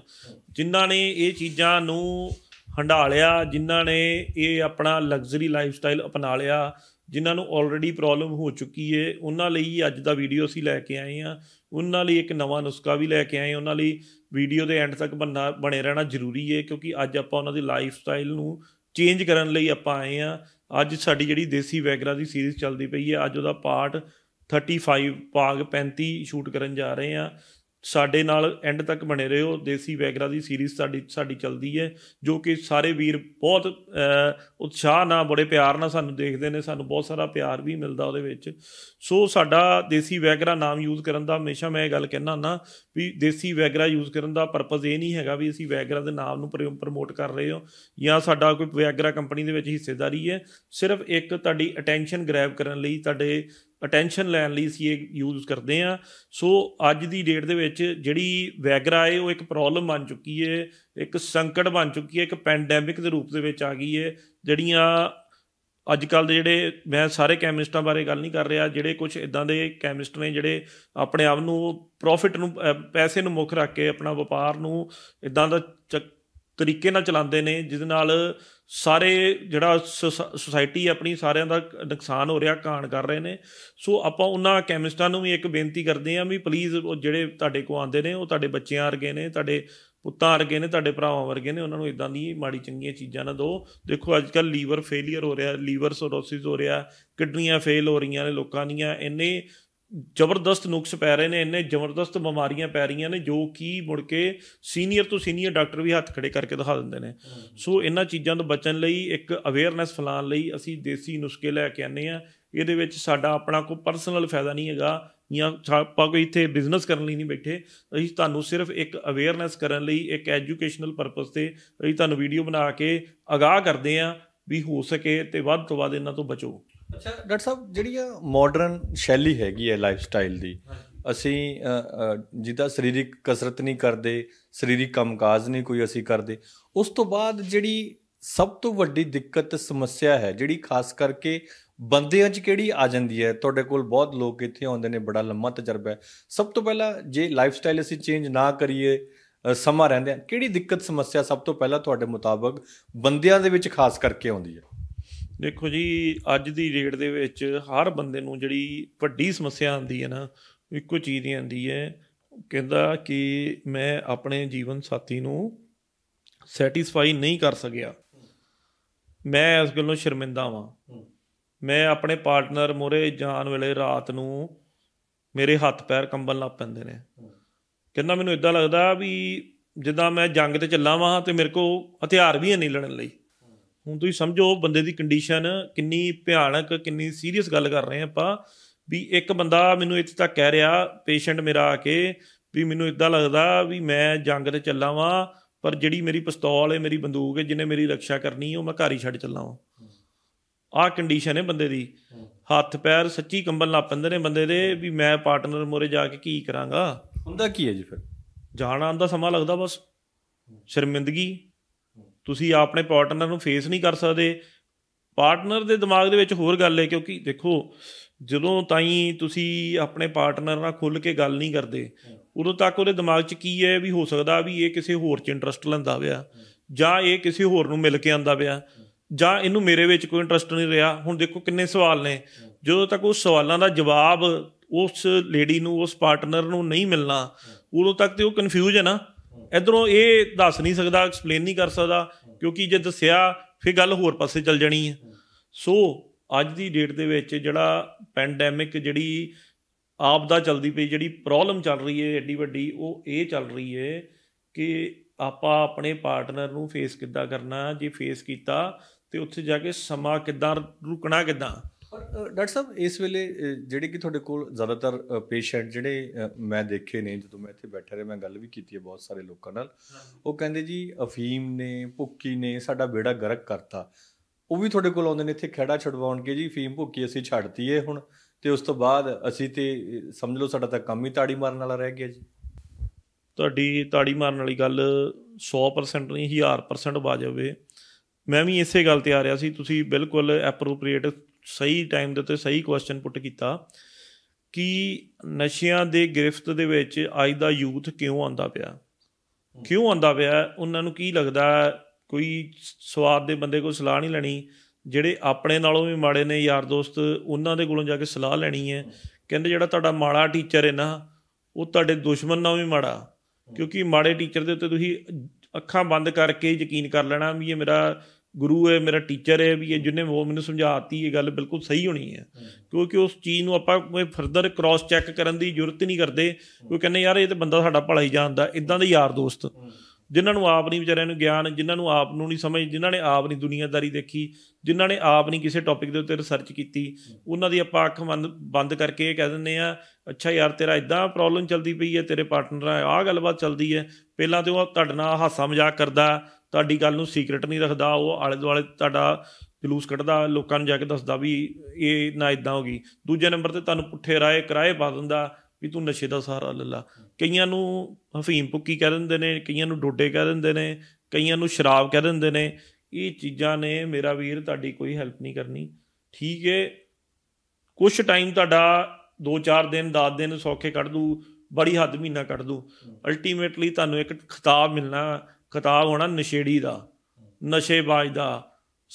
ਜਿਨ੍ਹਾਂ ਨੇ ਇਹ ਚੀਜ਼ਾਂ ਨੂੰ ਹੰਡਾਲਿਆ ਜਿਨ੍ਹਾਂ ਨੇ ਇਹ ਆਪਣਾ ਲਗਜ਼ਰੀ ਲਾਈਫਸਟਾਈਲ ਅਪਣਾ ਲਿਆ ਜਿਨ੍ਹਾਂ ਨੂੰ ਆਲਰੇਡੀ ਪ੍ਰੋਬਲਮ ਹੋ ਚੁੱਕੀ ਏ ਉਹਨਾਂ ਲਈ ਅੱਜ ਦਾ ਵੀਡੀਓ ਅਸੀਂ ਲੈ ਕੇ ਆਏ ਆ ਉਹਨਾਂ ਲਈ ਇੱਕ ਨਵਾਂ ਨੁਸਖਾ ਵੀ ਲੈ ਕੇ ਆਏ ਉਹਨਾਂ ਲਈ ਵੀਡੀਓ ਦੇ ਐਂਡ ਤੱਕ ਬੰਨਾ ਬਣੇ ਰਹਿਣਾ ਜ਼ਰੂਰੀ ਏ ਕਿਉਂਕਿ ਅੱਜ ਆਪਾਂ ਉਹਨਾਂ ਦੀ ਲਾਈਫ ਸਟਾਈਲ ਨੂੰ ਚੇਂਜ ਕਰਨ ਲਈ ਆਪਾਂ ਆਏ ਆ ਅੱਜ ਸਾਡੀ ਜਿਹੜੀ ਦੇਸੀ ਵੈਗਰਾ ਦੀ ਸੀਰੀਜ਼ ਚੱਲਦੀ ਪਈ ਏ ਅੱਜ ਉਹਦਾ ਪਾਰਟ 35 ਪਾਗ 35 ਸ਼ੂਟ ਕਰਨ ਜਾ ਰਹੇ ਆ ਸਾਡੇ ਨਾਲ ਐਂਡ ਤੱਕ ਬਣੇ ਰਹੋ ਦੇਸੀ ਵੈਗਰਾ ਦੀ ਸੀਰੀਜ਼ ਸਾਡੀ ਸਾਡੀ ਚੱਲਦੀ ਹੈ ਜੋ ਕਿ ਸਾਰੇ ਵੀਰ ਬਹੁਤ ਉਤਸ਼ਾਹ ਨਾਲ ਬੜੇ ਪਿਆਰ ਨਾਲ ਸਾਨੂੰ ਦੇਖਦੇ ਨੇ ਸਾਨੂੰ ਬਹੁਤ ਸਾਰਾ ਪਿਆਰ ਵੀ ਮਿਲਦਾ ਉਹਦੇ ਵਿੱਚ ਸੋ ਸਾਡਾ ਦੇਸੀ ਵੈਗਰਾ ਨਾਮ ਯੂਜ਼ ਕਰਨ ਦਾ ਹਮੇਸ਼ਾ ਮੈਂ ਇਹ ਗੱਲ ਕਹਿਣਾ ਨਾ ਵੀ ਦੇਸੀ ਵੈਗਰਾ ਯੂਜ਼ ਕਰਨ ਦਾ ਪਰਪਸ ਇਹ ਨਹੀਂ ਹੈਗਾ ਵੀ ਅਸੀਂ ਵੈਗਰਾ ਦੇ ਨਾਮ ਨੂੰ ਪ੍ਰਮੋਟ ਕਰ ਰਹੇ ਹਾਂ ਜਾਂ ਸਾਡਾ ਕੋਈ ਵੈਗਰਾ ਕੰਪਨੀ ਦੇ ਵਿੱਚ ਹਿੱਸੇਦਾਰੀ ਹੈ ਸਿਰਫ ਇੱਕ ਤੁਹਾਡੀ ਅਟੈਂਸ਼ਨ ਗ੍ਰੈਬ ਕਰਨ ਲਈ ਤੁਹਾਡੇ ਅਟੈਂਸ਼ਨ ਲੈਣ ਲਈ ਸੀ ਇਹ ਯੂਜ਼ ਕਰਦੇ ਆ ਸੋ ਅੱਜ ਦੀ ਡੇਟ ਦੇ ਵਿੱਚ ਜਿਹੜੀ ਵੈਗਰਾ ਹੈ ਉਹ ਇੱਕ ਪ੍ਰੋਬਲਮ ਬਣ ਚੁੱਕੀ ਹੈ ਇੱਕ ਸੰਕਟ ਬਣ ਚੁੱਕੀ ਹੈ ਇੱਕ ਪੈਂਡੈਮਿਕ ਦੇ ਰੂਪ ਦੇ ਵਿੱਚ ਆ ਗਈ ਹੈ ਜਿਹੜੀਆਂ ਅੱਜ ਕੱਲ ਦੇ ਜਿਹੜੇ ਮੈਂ ਸਾਰੇ ਕੈਮਿਸਟਾਂ ਬਾਰੇ ਗੱਲ ਨਹੀਂ ਕਰ ਰਿਹਾ ਜਿਹੜੇ ਕੁਝ ਇਦਾਂ ਦੇ ਕੈਮਿਸਟ ਨੇ ਜਿਹੜੇ ਆਪਣੇ ਆਪ ਨੂੰ ਪ੍ਰੋਫਿਟ ਨੂੰ ਪੈਸੇ ਨੂੰ ਮੁੱਖ ਰੱਖ ਕੇ ਆਪਣਾ ਵਪਾਰ ਨੂੰ ਇਦਾਂ ਦਾ ਤਰੀਕੇ ਨਾਲ ਚਲਾਉਂਦੇ ਨੇ ਜਿਸ ਨਾਲ ਸਾਰੇ ਜਿਹੜਾ ਸੋਸਾਇਟੀ ਆਪਣੀ ਸਾਰਿਆਂ ਦਾ ਨੁਕਸਾਨ ਹੋ ਰਿਹਾ ਕਾਣ ਕਰ ਰਹੇ ਨੇ ਸੋ ਆਪਾਂ ਉਹਨਾਂ ਕੈਮਿਸਟਾਂ ਨੂੰ ਵੀ ਇੱਕ ਬੇਨਤੀ ਕਰਦੇ ਆਂ ਵੀ ਪਲੀਜ਼ ਉਹ ਜਿਹੜੇ ਤੁਹਾਡੇ ਕੋ ਆਉਂਦੇ ਨੇ ਉਹ ਤੁਹਾਡੇ ਬੱਚਿਆਂ ਵਰਗੇ ਨੇ ਤੁਹਾਡੇ ਪੁੱਤਾਂ ਵਰਗੇ ਨੇ ਤੁਹਾਡੇ ਭਰਾਵਾਂ ਵਰਗੇ ਨੇ ਉਹਨਾਂ ਨੂੰ ਇਦਾਂ ਦੀ ਮਾੜੀ ਚੰਗੀਆਂ ਚੀਜ਼ਾਂ ਨਾ ਦਿਓ ਦੇਖੋ ਅੱਜ ਕੱਲ ਲੀਵਰ ਫੇਲਿਅਰ ਹੋ ਰਿਹਾ ਲੀਵਰ ਸਰੋਸਿਸ ਹੋ ਰਿਹਾ ਕਿਡਨੀਆਂ ਫੇਲ ਹੋ ਰਹੀਆਂ ਨੇ ਲੋਕਾਂ ਦੀਆਂ ਇੰਨੇ ਜ਼ਬਰਦਸਤ ਨੁਕਸ ਪੈ ਰਹੇ ਨੇ ਇੰਨੇ ਜ਼ਬਰਦਸਤ ਬਿਮਾਰੀਆਂ ਪੈ ਰਹੀਆਂ ਨੇ ਜੋ ਕਿ ਮੁੜ ਕੇ ਸੀਨੀਅਰ ਤੋਂ ਸੀਨੀਅਰ ਡਾਕਟਰ ਵੀ ਹੱਥ ਖੜੇ ਕਰਕੇ ਦਿਖਾ ਦਿੰਦੇ ਨੇ ਸੋ ਇਹਨਾਂ ਚੀਜ਼ਾਂ ਤੋਂ ਬਚਣ ਲਈ ਇੱਕ ਅਵੇਅਰਨੈਸ ਫਲਾਣ ਲਈ ਅਸੀਂ ਦੇਸੀ ਨੁਸਖੇ ਲੈ ਕੇ ਆਨੇ ਆ ਇਹਦੇ ਵਿੱਚ ਸਾਡਾ ਆਪਣਾ ਕੋਈ ਪਰਸਨਲ ਫਾਇਦਾ ਨਹੀਂ ਹੈਗਾ ਜਾਂ ਆਪਾਂ ਕੋਈ ਇੱਥੇ ਬਿਜ਼ਨਸ ਕਰਨ ਲਈ ਨਹੀਂ ਬੈਠੇ ਅਸੀਂ ਤੁਹਾਨੂੰ ਸਿਰਫ ਇੱਕ ਅਵੇਅਰਨੈਸ ਕਰਨ ਲਈ ਇੱਕ ਐਜੂਕੇਸ਼ਨਲ ਪਰਪਸ ਤੇ ਅਸੀਂ ਤੁਹਾਨੂੰ ਵੀਡੀਓ ਬਣਾ ਕੇ ਅਗਾਹ ਕਰਦੇ ਆ ਵੀ ਹੋ ਸਕੇ ਤੇ ਵੱਧ ਤੋਂ ਵੱਧ ਇਹਨਾਂ ਤੋਂ ਬਚੋ ਅੱਛਾ ਡਾਕਟਰ ਸਾਹਿਬ ਜਿਹੜੀ ਆ ਮਾਡਰਨ ਸ਼ੈਲੀ ਹੈਗੀ ਹੈ ਲਾਈਫ ਸਟਾਈਲ ਦੀ ਅਸੀਂ ਜਿੱਦਾਂ ਸਰੀਰਕ ਕਸਰਤ ਨਹੀਂ ਕਰਦੇ ਸਰੀਰਕ ਕੰਮਕਾਜ ਨਹੀਂ ਕੋਈ ਅਸੀਂ ਕਰਦੇ ਉਸ ਤੋਂ ਬਾਅਦ ਜਿਹੜੀ ਸਭ ਤੋਂ ਵੱਡੀ ਦਿੱਕਤ ਸਮੱਸਿਆ ਹੈ ਜਿਹੜੀ ਖਾਸ ਕਰਕੇ ਬੰਦਿਆਂ 'ਚ ਕਿਹੜੀ ਆ ਜਾਂਦੀ ਹੈ ਤੁਹਾਡੇ ਕੋਲ ਬਹੁਤ ਲੋਕ ਇੱਥੇ ਆਉਂਦੇ ਨੇ ਬੜਾ ਲੰਮਾ ਤਜਰਬਾ ਹੈ ਸਭ ਤੋਂ ਪਹਿਲਾਂ ਜੇ ਲਾਈਫ ਸਟਾਈਲ ਅਸੀਂ ਚੇਂਜ ਨਾ ਕਰੀਏ ਸਮਾਂ ਰਹਿੰਦੇ ਆ ਕਿਹੜੀ ਦਿੱਕਤ ਸਮੱਸਿਆ ਸਭ ਤੋਂ ਪਹਿਲਾਂ ਤੁਹਾਡੇ ਮੁਤਾਬਕ ਬੰਦਿਆਂ ਦੇ ਵਿੱਚ ਖਾਸ ਕਰਕੇ ਆਉਂਦੀ ਹੈ ਦੇਖੋ ਜੀ ਅੱਜ ਦੀ ਰੇਟ ਦੇ ਵਿੱਚ ਹਰ ਬੰਦੇ ਨੂੰ ਜਿਹੜੀ ਵੱਡੀ ਸਮੱਸਿਆ ਆਉਂਦੀ ਹੈ ਨਾ ਇੱਕੋ ਚੀਜ਼ ਦੀ ਆਉਂਦੀ ਹੈ ਕਹਿੰਦਾ ਕਿ ਮੈਂ ਆਪਣੇ ਜੀਵਨ ਸਾਥੀ ਨੂੰ ਸੈਟੀਸਫਾਈ ਨਹੀਂ ਕਰ ਸਕਿਆ ਮੈਂ ਇਸ ਗੱਲੋਂ ਸ਼ਰਮਿੰਦਾ ਹਾਂ ਮੈਂ ਆਪਣੇ ਪਾਰਟਨਰ ਮੋਰੇ ਜਾਣ ਵੇਲੇ ਰਾਤ ਨੂੰ ਮੇਰੇ ਹੱਥ ਪੈਰ ਕੰਬਲ ਲਾ ਪੈਂਦੇ ਨੇ ਕਹਿੰਦਾ ਮੈਨੂੰ ਇਦਾਂ ਲੱਗਦਾ ਵੀ ਜਿੱਦਾਂ ਮੈਂ ਜੰਗ ਤੇ ਚੱਲਾਂ ਵਾਂ ਤੇ ਮੇਰੇ ਕੋ ਹਥਿਆਰ ਵੀ ਨਹੀਂ ਲੜਨ ਲਈ ਹੁਣ ਤੁਸੀਂ ਸਮਝੋ ਬੰਦੇ ਦੀ ਕੰਡੀਸ਼ਨ ਕਿੰਨੀ ਭਿਆਨਕ ਕਿੰਨੀ ਸੀਰੀਅਸ ਗੱਲ ਕਰ ਰਹੇ ਆਪਾਂ ਵੀ ਇੱਕ ਬੰਦਾ ਮੈਨੂੰ ਇੱਥੇ ਤੱਕ ਕਹਿ ਰਿਹਾ ਪੇਸ਼ੈਂਟ ਮੇਰਾ ਆ ਕੇ ਵੀ ਮੈਨੂੰ ਇਦਾਂ ਲੱਗਦਾ ਵੀ ਮੈਂ ਜੰਗ ਤੇ ਚੱਲਾ ਵਾਂ ਪਰ ਜਿਹੜੀ ਮੇਰੀ ਪਿਸਤੌਲ ਹੈ ਮੇਰੀ ਬੰਦੂਕ ਹੈ ਜਿਹਨੇ ਮੇਰੀ ਰੱਖਿਆ ਕਰਨੀ ਉਹ ਮੈਂ ਘਰ ਹੀ ਛੱਡ ਚੱਲਾ ਵਾਂ ਆਹ ਕੰਡੀਸ਼ਨ ਹੈ ਬੰਦੇ ਦੀ ਹੱਥ ਪੈਰ ਸੱਚੀ ਕੰਬਲ ਲਾ ਪੈਂਦੇ ਨੇ ਬੰਦੇ ਦੇ ਵੀ ਮੈਂ ਪਾਰਟਨਰ ਮੋਰੇ ਜਾ ਕੇ ਕੀ ਕਰਾਂਗਾ ਹੁੰਦਾ ਕੀ ਹੈ ਜੀ ਫਿਰ ਜਾਣਾ ਆਂਦਾ ਸਮਾਂ ਲੱਗਦਾ ਬਸ ਸ਼ਰਮਿੰਦਗੀ ਤੁਸੀਂ ਆਪਣੇ ਪਾਰਟਨਰ ਨੂੰ ਫੇਸ ਨਹੀਂ ਕਰ ਸਕਦੇ ਪਾਰਟਨਰ ਦੇ ਦਿਮਾਗ ਦੇ ਵਿੱਚ ਹੋਰ ਗੱਲ ਹੈ ਕਿਉਂਕਿ ਦੇਖੋ ਜਦੋਂ ਤਾਈ ਤੁਸੀਂ ਆਪਣੇ ਪਾਰਟਨਰ ਨਾਲ ਖੁੱਲ ਕੇ ਗੱਲ ਨਹੀਂ ਕਰਦੇ ਉਦੋਂ ਤੱਕ ਉਹਦੇ ਦਿਮਾਗ 'ਚ ਕੀ ਹੈ ਵੀ ਹੋ ਸਕਦਾ ਵੀ ਇਹ ਕਿਸੇ ਹੋਰ 'ਚ ਇੰਟਰਸਟ ਲੈਂਦਾ ਪਿਆ ਜਾਂ ਇਹ ਕਿਸੇ ਹੋਰ ਨੂੰ ਮਿਲ ਕੇ ਆਂਦਾ ਪਿਆ ਜਾਂ ਇਹਨੂੰ ਮੇਰੇ ਵਿੱਚ ਕੋਈ ਇੰਟਰਸਟ ਨਹੀਂ ਰਿਹਾ ਹੁਣ ਦੇਖੋ ਕਿੰਨੇ ਸਵਾਲ ਨੇ ਜਦੋਂ ਤੱਕ ਉਸ ਸਵਾਲਾਂ ਦਾ ਜਵਾਬ ਉਸ ਲੇਡੀ ਨੂੰ ਉਸ ਪਾਰਟਨਰ ਨੂੰ ਨਹੀਂ ਮਿਲਣਾ ਉਦੋਂ ਤੱਕ ਤੇ ਉਹ ਕਨਫਿਊਜ਼ ਹੈ ਨਾ ਇਧਰੋਂ ਇਹ ਦੱਸ ਨਹੀਂ ਸਕਦਾ ਐਕਸਪਲੇਨ ਨਹੀਂ ਕਰ ਸਕਦਾ ਕਿਉਂਕਿ ਜੇ ਦੱਸਿਆ ਫਿਰ ਗੱਲ ਹੋਰ ਪਾਸੇ ਚੱਲ ਜਾਣੀ ਹੈ ਸੋ ਅੱਜ ਦੀ ਡੇਟ ਦੇ ਵਿੱਚ ਜਿਹੜਾ ਪੈਂਡੈਮਿਕ ਜਿਹੜੀ ਆਪ ਦਾ ਚਲਦੀ ਪਈ ਜਿਹੜੀ ਪ੍ਰੋਬਲਮ ਚੱਲ ਰਹੀ ਹੈ ਐਡੀ ਵੱਡੀ ਉਹ ਇਹ ਚੱਲ ਰਹੀ ਹੈ ਕਿ ਆਪਾਂ ਆਪਣੇ ਪਾਰਟਨਰ ਨੂੰ ਫੇਸ ਕਿੱਦਾਂ ਕਰਨਾ ਜੇ ਫੇਸ ਕੀਤਾ ਤੇ ਉੱਥੇ ਜਾ ਕੇ ਸਮਾਂ ਕਿੱਦਾਂ ਰੁਕਣਾ ਕਿੱਦਾਂ ਪਰ ਡਾਕਟਰ ਸਾਹਿਬ ਇਸ ਵੇਲੇ ਜਿਹੜੇ ਕਿ ਤੁਹਾਡੇ ਕੋਲ ਜ਼ਿਆਦਾਤਰ ਪੇਸ਼ੈਂਟ ਜਿਹੜੇ ਮੈਂ ਦੇਖੇ ਨੇ ਜਦੋਂ ਮੈਂ ਇੱਥੇ ਬੈਠਾ ਰਿਹਾ ਮੈਂ ਗੱਲ ਵੀ ਕੀਤੀ ਹੈ ਬਹੁਤ ਸਾਰੇ ਲੋਕਾਂ ਨਾਲ ਉਹ ਕਹਿੰਦੇ ਜੀ ਅਫੀਮ ਨੇ ਭੁੱਕੀ ਨੇ ਸਾਡਾ ਬੇੜਾ ਗਰਕ ਕਰਤਾ ਉਹ ਵੀ ਤੁਹਾਡੇ ਕੋਲ ਆਉਂਦੇ ਨੇ ਇੱਥੇ ਖੇੜਾ ਛਡਵਾਉਣ ਕੇ ਜੀ ਫੀਮ ਭੁੱਕੀ ਅਸੀਂ ਛੱਡਤੀ ਏ ਹੁਣ ਤੇ ਉਸ ਤੋਂ ਬਾਅਦ ਅਸੀਂ ਤੇ ਸਮਝ ਲਓ ਸਾਡਾ ਤਾਂ ਕੰਮ ਹੀ ਤਾੜੀ ਮਾਰਨ ਵਾਲਾ ਰਹਿ ਗਿਆ ਜੀ ਤੁਹਾਡੀ ਤਾੜੀ ਮਾਰਨ ਵਾਲੀ ਗੱਲ 100% ਨਹੀਂ 1000% ਵਾਜਵੇ ਮੈਂ ਵੀ ਇਸੇ ਗੱਲ ਤੇ ਆ ਰਿਹਾ ਸੀ ਤੁਸੀਂ ਬਿਲਕੁਲ ਐਪਰੋਪ੍ਰੀਏਟ ਸਹੀ ਟਾਈਮ ਦੇ ਉੱਤੇ ਸਹੀ ਕੁਐਸਚਨ ਪੁੱਟ ਕੀਤਾ ਕਿ ਨਸ਼ਿਆਂ ਦੇ ਗ੍ਰਿਫਤ ਦੇ ਵਿੱਚ ਅੱਜ ਦਾ ਯੂਥ ਕਿਉਂ ਆਂਦਾ ਪਿਆ ਕਿਉਂ ਆਂਦਾ ਪਿਆ ਉਹਨਾਂ ਨੂੰ ਕੀ ਲੱਗਦਾ ਕੋਈ ਸਵਾਦ ਦੇ ਬੰਦੇ ਕੋਲ ਸਲਾਹ ਨਹੀਂ ਲੈਣੀ ਜਿਹੜੇ ਆਪਣੇ ਨਾਲੋਂ ਵੀ ਮਾੜੇ ਨੇ ਯਾਰ ਦੋਸਤ ਉਹਨਾਂ ਦੇ ਕੋਲੋਂ ਜਾ ਕੇ ਸਲਾਹ ਲੈਣੀ ਹੈ ਕਹਿੰਦੇ ਜਿਹੜਾ ਤੁਹਾਡਾ ਮਾੜਾ ਟੀਚਰ ਹੈ ਨਾ ਉਹ ਤੁਹਾਡੇ ਦੁਸ਼ਮਣ ਨਾਲੋਂ ਵੀ ਮਾੜਾ ਕਿਉਂਕਿ ਮਾੜੇ ਟੀਚਰ ਦੇ ਉੱਤੇ ਤੁਸੀਂ ਅੱਖਾਂ ਬੰਦ ਕਰਕੇ ਯਕੀਨ ਕਰ ਲੈਣਾ ਵੀ ਇਹ ਮੇਰਾ ਗੁਰੂ ਹੈ ਮੇਰਾ ਟੀਚਰ ਹੈ ਵੀ ਇਹ ਜਿਹਨੇ ਉਹ ਮੈਨੂੰ ਸਮਝਾਤੀ ਇਹ ਗੱਲ ਬਿਲਕੁਲ ਸਹੀ ਹੋਣੀ ਹੈ ਕਿਉਂਕਿ ਉਸ ਚੀਜ਼ ਨੂੰ ਆਪਾਂ ਕੋਈ ਫਰਦਰ ਕ੍ਰਾਸ ਚੈੱਕ ਕਰਨ ਦੀ ਜ਼ਰੂਰਤ ਨਹੀਂ ਕਰਦੇ ਕੋਈ ਕਹਿੰਦੇ ਯਾਰ ਇਹ ਤਾਂ ਬੰਦਾ ਸਾਡਾ ਭਲਾ ਹੀ ਜਾਣਦਾ ਇਦਾਂ ਦੇ ਯਾਰ ਦੋਸਤ ਜਿਨ੍ਹਾਂ ਨੂੰ ਆਪ ਨਹੀਂ ਵਿਚਾਰਿਆਂ ਨੂੰ ਗਿਆਨ ਜਿਨ੍ਹਾਂ ਨੂੰ ਆਪ ਨੂੰ ਨਹੀਂ ਸਮਝ ਜਿਨ੍ਹਾਂ ਨੇ ਆਪ ਨਹੀਂ ਦੁਨੀਆਦਾਰੀ ਦੇਖੀ ਜਿਨ੍ਹਾਂ ਨੇ ਆਪ ਨਹੀਂ ਕਿਸੇ ਟੌਪਿਕ ਦੇ ਉੱਤੇ ਰਿਸਰਚ ਕੀਤੀ ਉਹਨਾਂ ਦੀ ਆਪਾਂ ਅੱਖ ਬੰਦ ਕਰਕੇ ਇਹ ਕਹਿ ਦਿੰਦੇ ਆ ਅੱਛਾ ਯਾਰ ਤੇਰਾ ਇਦਾਂ ਪ੍ਰੋਬਲਮ ਚਲਦੀ ਪਈ ਹੈ ਤੇਰੇ ਪਾਰਟਨਰ ਆ ਆਹ ਗੱਲਬਾਤ ਚਲਦੀ ਹੈ ਪਹਿਲਾਂ ਤੇ ਉਹ ਤੁਹਾਡੇ ਨਾਲ ਹਾਸਾ ਮਜ਼ਾਕ ਕਰਦਾ ਤੁਹਾਡੀ ਗੱਲ ਨੂੰ ਸੀਕ੍ਰੀਟ ਨਹੀਂ ਰੱਖਦਾ ਉਹ ਆਲੇ ਦੁਆਲੇ ਤੁਹਾਡਾ ਜਲੂਸ ਕੱਢਦਾ ਲੋਕਾਂ ਨੂੰ ਜਾ ਕੇ ਦੱਸਦਾ ਵੀ ਇਹ ਨਾ ਇਦਾਂ ਹੋ ਗਈ ਦੂਜੇ ਨੰਬਰ ਤੇ ਤੁਹਾਨੂੰ ਪੁੱਠੇ ਰਾਏ ਕਿਰਾਏ ਪਾ ਦਿੰਦਾ ਵੀ ਤੂੰ ਨਸ਼ੇ ਦਾ ਸਹਾਰਾ ਲੈ ਕਈਆਂ ਨੂੰ ਹਫੀਮ ਪੁੱਕੀ ਕਹਿ ਦਿੰਦੇ ਨੇ ਕਈਆਂ ਨੂੰ ਡੋਡੇ ਕਹਿ ਦਿੰਦੇ ਨੇ ਕਈਆਂ ਨੂੰ ਸ਼ਰਾਬ ਕਹਿ ਦਿੰਦੇ ਨੇ ਇਹ ਚੀਜ਼ਾਂ ਨੇ ਮੇਰਾ ਵੀਰ ਤੁਹਾਡੀ ਕੋਈ ਹੈਲਪ ਨਹੀਂ ਕਰਨੀ ਠੀਕ ਹੈ ਕੁਝ ਟਾਈਮ ਤੁਹਾਡਾ 2-4 ਦਿਨ 10 ਦਿਨ ਸੌਖੇ ਕੱਢ ਦੂ ਬੜੀ ਹੱਦ ਮਹੀਨਾ ਕੱਢ ਦੂ ਅਲਟੀਮੇਟਲੀ ਤੁਹਾਨੂੰ ਇੱਕ ਖਿਤਾਬ ਮਿਲਣਾ ਖਿਤਾਬ ਹੋਣਾ ਨਸ਼ੇੜੀ ਦਾ ਨਸ਼ੇਬਾਜ਼ ਦਾ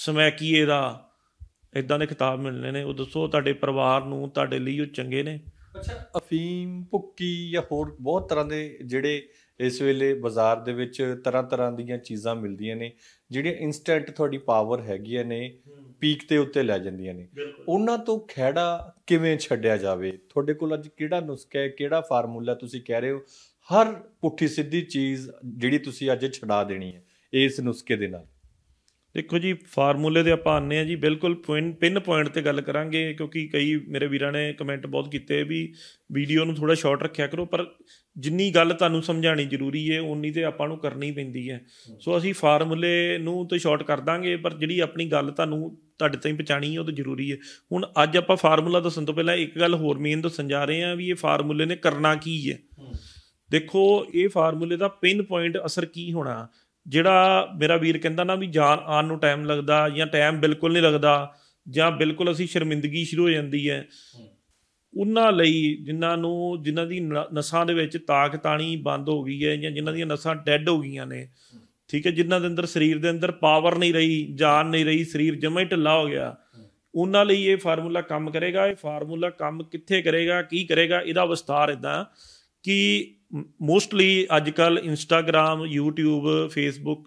ਸਮੈਕੀਏ ਦਾ ਇਦਾਂ ਦੇ ਖਿਤਾਬ ਮਿਲਨੇ ਨੇ ਉਹ ਦੱਸੋ ਤੁਹਾਡੇ ਪਰਿਵਾਰ ਨੂੰ ਤੁਹਾਡੇ ਲਈ ਉਹ ਚੰਗੇ ਨੇ ਅੱਛਾ ਅਫੀਮ ਭੁੱਕੀ ਜਾਂ ਹੋਰ ਬਹੁਤ ਤਰ੍ਹਾਂ ਦੇ ਜਿਹੜੇ ਇਸ ਵੇਲੇ ਬਾਜ਼ਾਰ ਦੇ ਵਿੱਚ ਤਰ੍ਹਾਂ ਤਰ੍ਹਾਂ ਦੀਆਂ ਚੀਜ਼ਾਂ ਮਿਲਦੀਆਂ ਨੇ ਜਿਹੜੀਆਂ ਇਨਸਟੈਂਟ ਤੁਹਾਡੀ ਪਾਵਰ ਹੈਗੀਆਂ ਨੇ ਪੀਕ ਤੇ ਉੱਤੇ ਲੈ ਜਾਂਦੀਆਂ ਨੇ ਉਹਨਾਂ ਤੋਂ ਖਿਹੜਾ ਕਿਵੇਂ ਛੱਡਿਆ ਜਾਵੇ ਤੁਹਾਡੇ ਕੋਲ ਅੱਜ ਕਿਹੜਾ ਨੁਸਖਾ ਹੈ ਕਿਹੜਾ ਫਾਰਮੂਲਾ ਤੁਸੀਂ ਕਹਿ ਰਹੇ ਹੋ ਹਰ ਪੁੱਠੀ ਸਿੱਧੀ ਚੀਜ਼ ਜਿਹੜੀ ਤੁਸੀਂ ਅੱਜ ਛਡਾ ਦੇਣੀ ਹੈ ਇਸ ਨੁਸਖੇ ਦੇ ਨਾਲ ਦੇਖੋ ਜੀ ਫਾਰਮੂਲੇ ਦੇ ਆਪਾਂ ਆਨੇ ਆ ਜੀ ਬਿਲਕੁਲ ਪਿੰਨ ਪੁਆਇੰਟ ਤੇ ਗੱਲ ਕਰਾਂਗੇ ਕਿਉਂਕਿ ਕਈ ਮੇਰੇ ਵੀਰਾਂ ਨੇ ਕਮੈਂਟ ਬਹੁਤ ਕੀਤੇ ਵੀ ਵੀਡੀਓ ਨੂੰ ਥੋੜਾ ਸ਼ਾਰਟ ਰੱਖਿਆ ਕਰੋ ਪਰ ਜਿੰਨੀ ਗੱਲ ਤੁਹਾਨੂੰ ਸਮਝਾਣੀ ਜ਼ਰੂਰੀ ਹੈ ਉਨੀ ਤੇ ਆਪਾਂ ਨੂੰ ਕਰਨੀ ਪੈਂਦੀ ਹੈ ਸੋ ਅਸੀਂ ਫਾਰਮੂਲੇ ਨੂੰ ਤੇ ਸ਼ਾਰਟ ਕਰ ਦਾਂਗੇ ਪਰ ਜਿਹੜੀ ਆਪਣੀ ਗੱਲ ਤੁਹਾਨੂੰ ਤੁਹਾਡੇ ਤਾਈਂ ਪਹਚਾਣੀ ਹੈ ਉਹ ਤਾਂ ਜ਼ਰੂਰੀ ਹੈ ਹੁਣ ਅੱਜ ਆਪਾਂ ਫਾਰਮੂਲਾ ਦੱਸਣ ਤੋਂ ਪਹਿਲਾਂ ਇੱਕ ਗੱਲ ਹੋਰ ਮੇਨ ਦੱਸਣ ਜਾ ਰਹੇ ਆ ਵੀ ਇਹ ਫਾਰਮੂਲੇ ਨੇ ਕਰਨਾ ਕੀ ਹੈ ਦੇਖੋ ਇਹ ਫਾਰਮੂਲੇ ਦਾ ਪਿਨ ਪੁਆਇੰਟ ਅਸਰ ਕੀ ਹੋਣਾ ਜਿਹੜਾ ਮੇਰਾ ਵੀਰ ਕਹਿੰਦਾ ਨਾ ਵੀ ਜਾਨ ਆਨ ਨੂੰ ਟਾਈਮ ਲੱਗਦਾ ਜਾਂ ਟਾਈਮ ਬਿਲਕੁਲ ਨਹੀਂ ਲੱਗਦਾ ਜਾਂ ਬਿਲਕੁਲ ਅਸੀਂ ਸ਼ਰਮਿੰਦਗੀ ਸ਼ੁਰੂ ਹੋ ਜਾਂਦੀ ਹੈ ਉਹਨਾਂ ਲਈ ਜਿਨ੍ਹਾਂ ਨੂੰ ਜਿਨ੍ਹਾਂ ਦੀ ਨਸਾਂ ਦੇ ਵਿੱਚ ਆਣੀ ਬੰਦ ਹੋ ਗਈ ਹੈ ਜਾਂ ਜਿਨ੍ਹਾਂ ਦੀਆਂ ਨਸਾਂ ਡੈੱਡ ਹੋ ਗਈਆਂ ਨੇ ਠੀਕ ਹੈ ਜਿਨ੍ਹਾਂ ਦੇ ਅੰਦਰ ਸਰੀਰ ਦੇ ਅੰਦਰ ਪਾਵਰ ਨਹੀਂ ਰਹੀ ਜਾਨ ਨਹੀਂ ਰਹੀ ਸਰੀਰ ਜਮੇ ਢਿੱਲਾ ਹੋ ਗਿਆ ਉਹਨਾਂ ਲਈ ਇਹ ਫਾਰਮੂਲਾ ਕੰਮ ਕਰੇਗਾ ਇਹ ਫਾਰਮੂਲਾ ਕੰਮ ਕਿੱਥੇ ਕਰੇਗਾ ਕੀ ਕਰੇਗਾ ਇਹਦਾ ਵਿਸਥਾਰ ਇਦਾਂ ਕਿ ਮੋਸਟਲੀ ਅੱਜ ਕੱਲ ਇੰਸਟਾਗ੍ਰam YouTube Facebook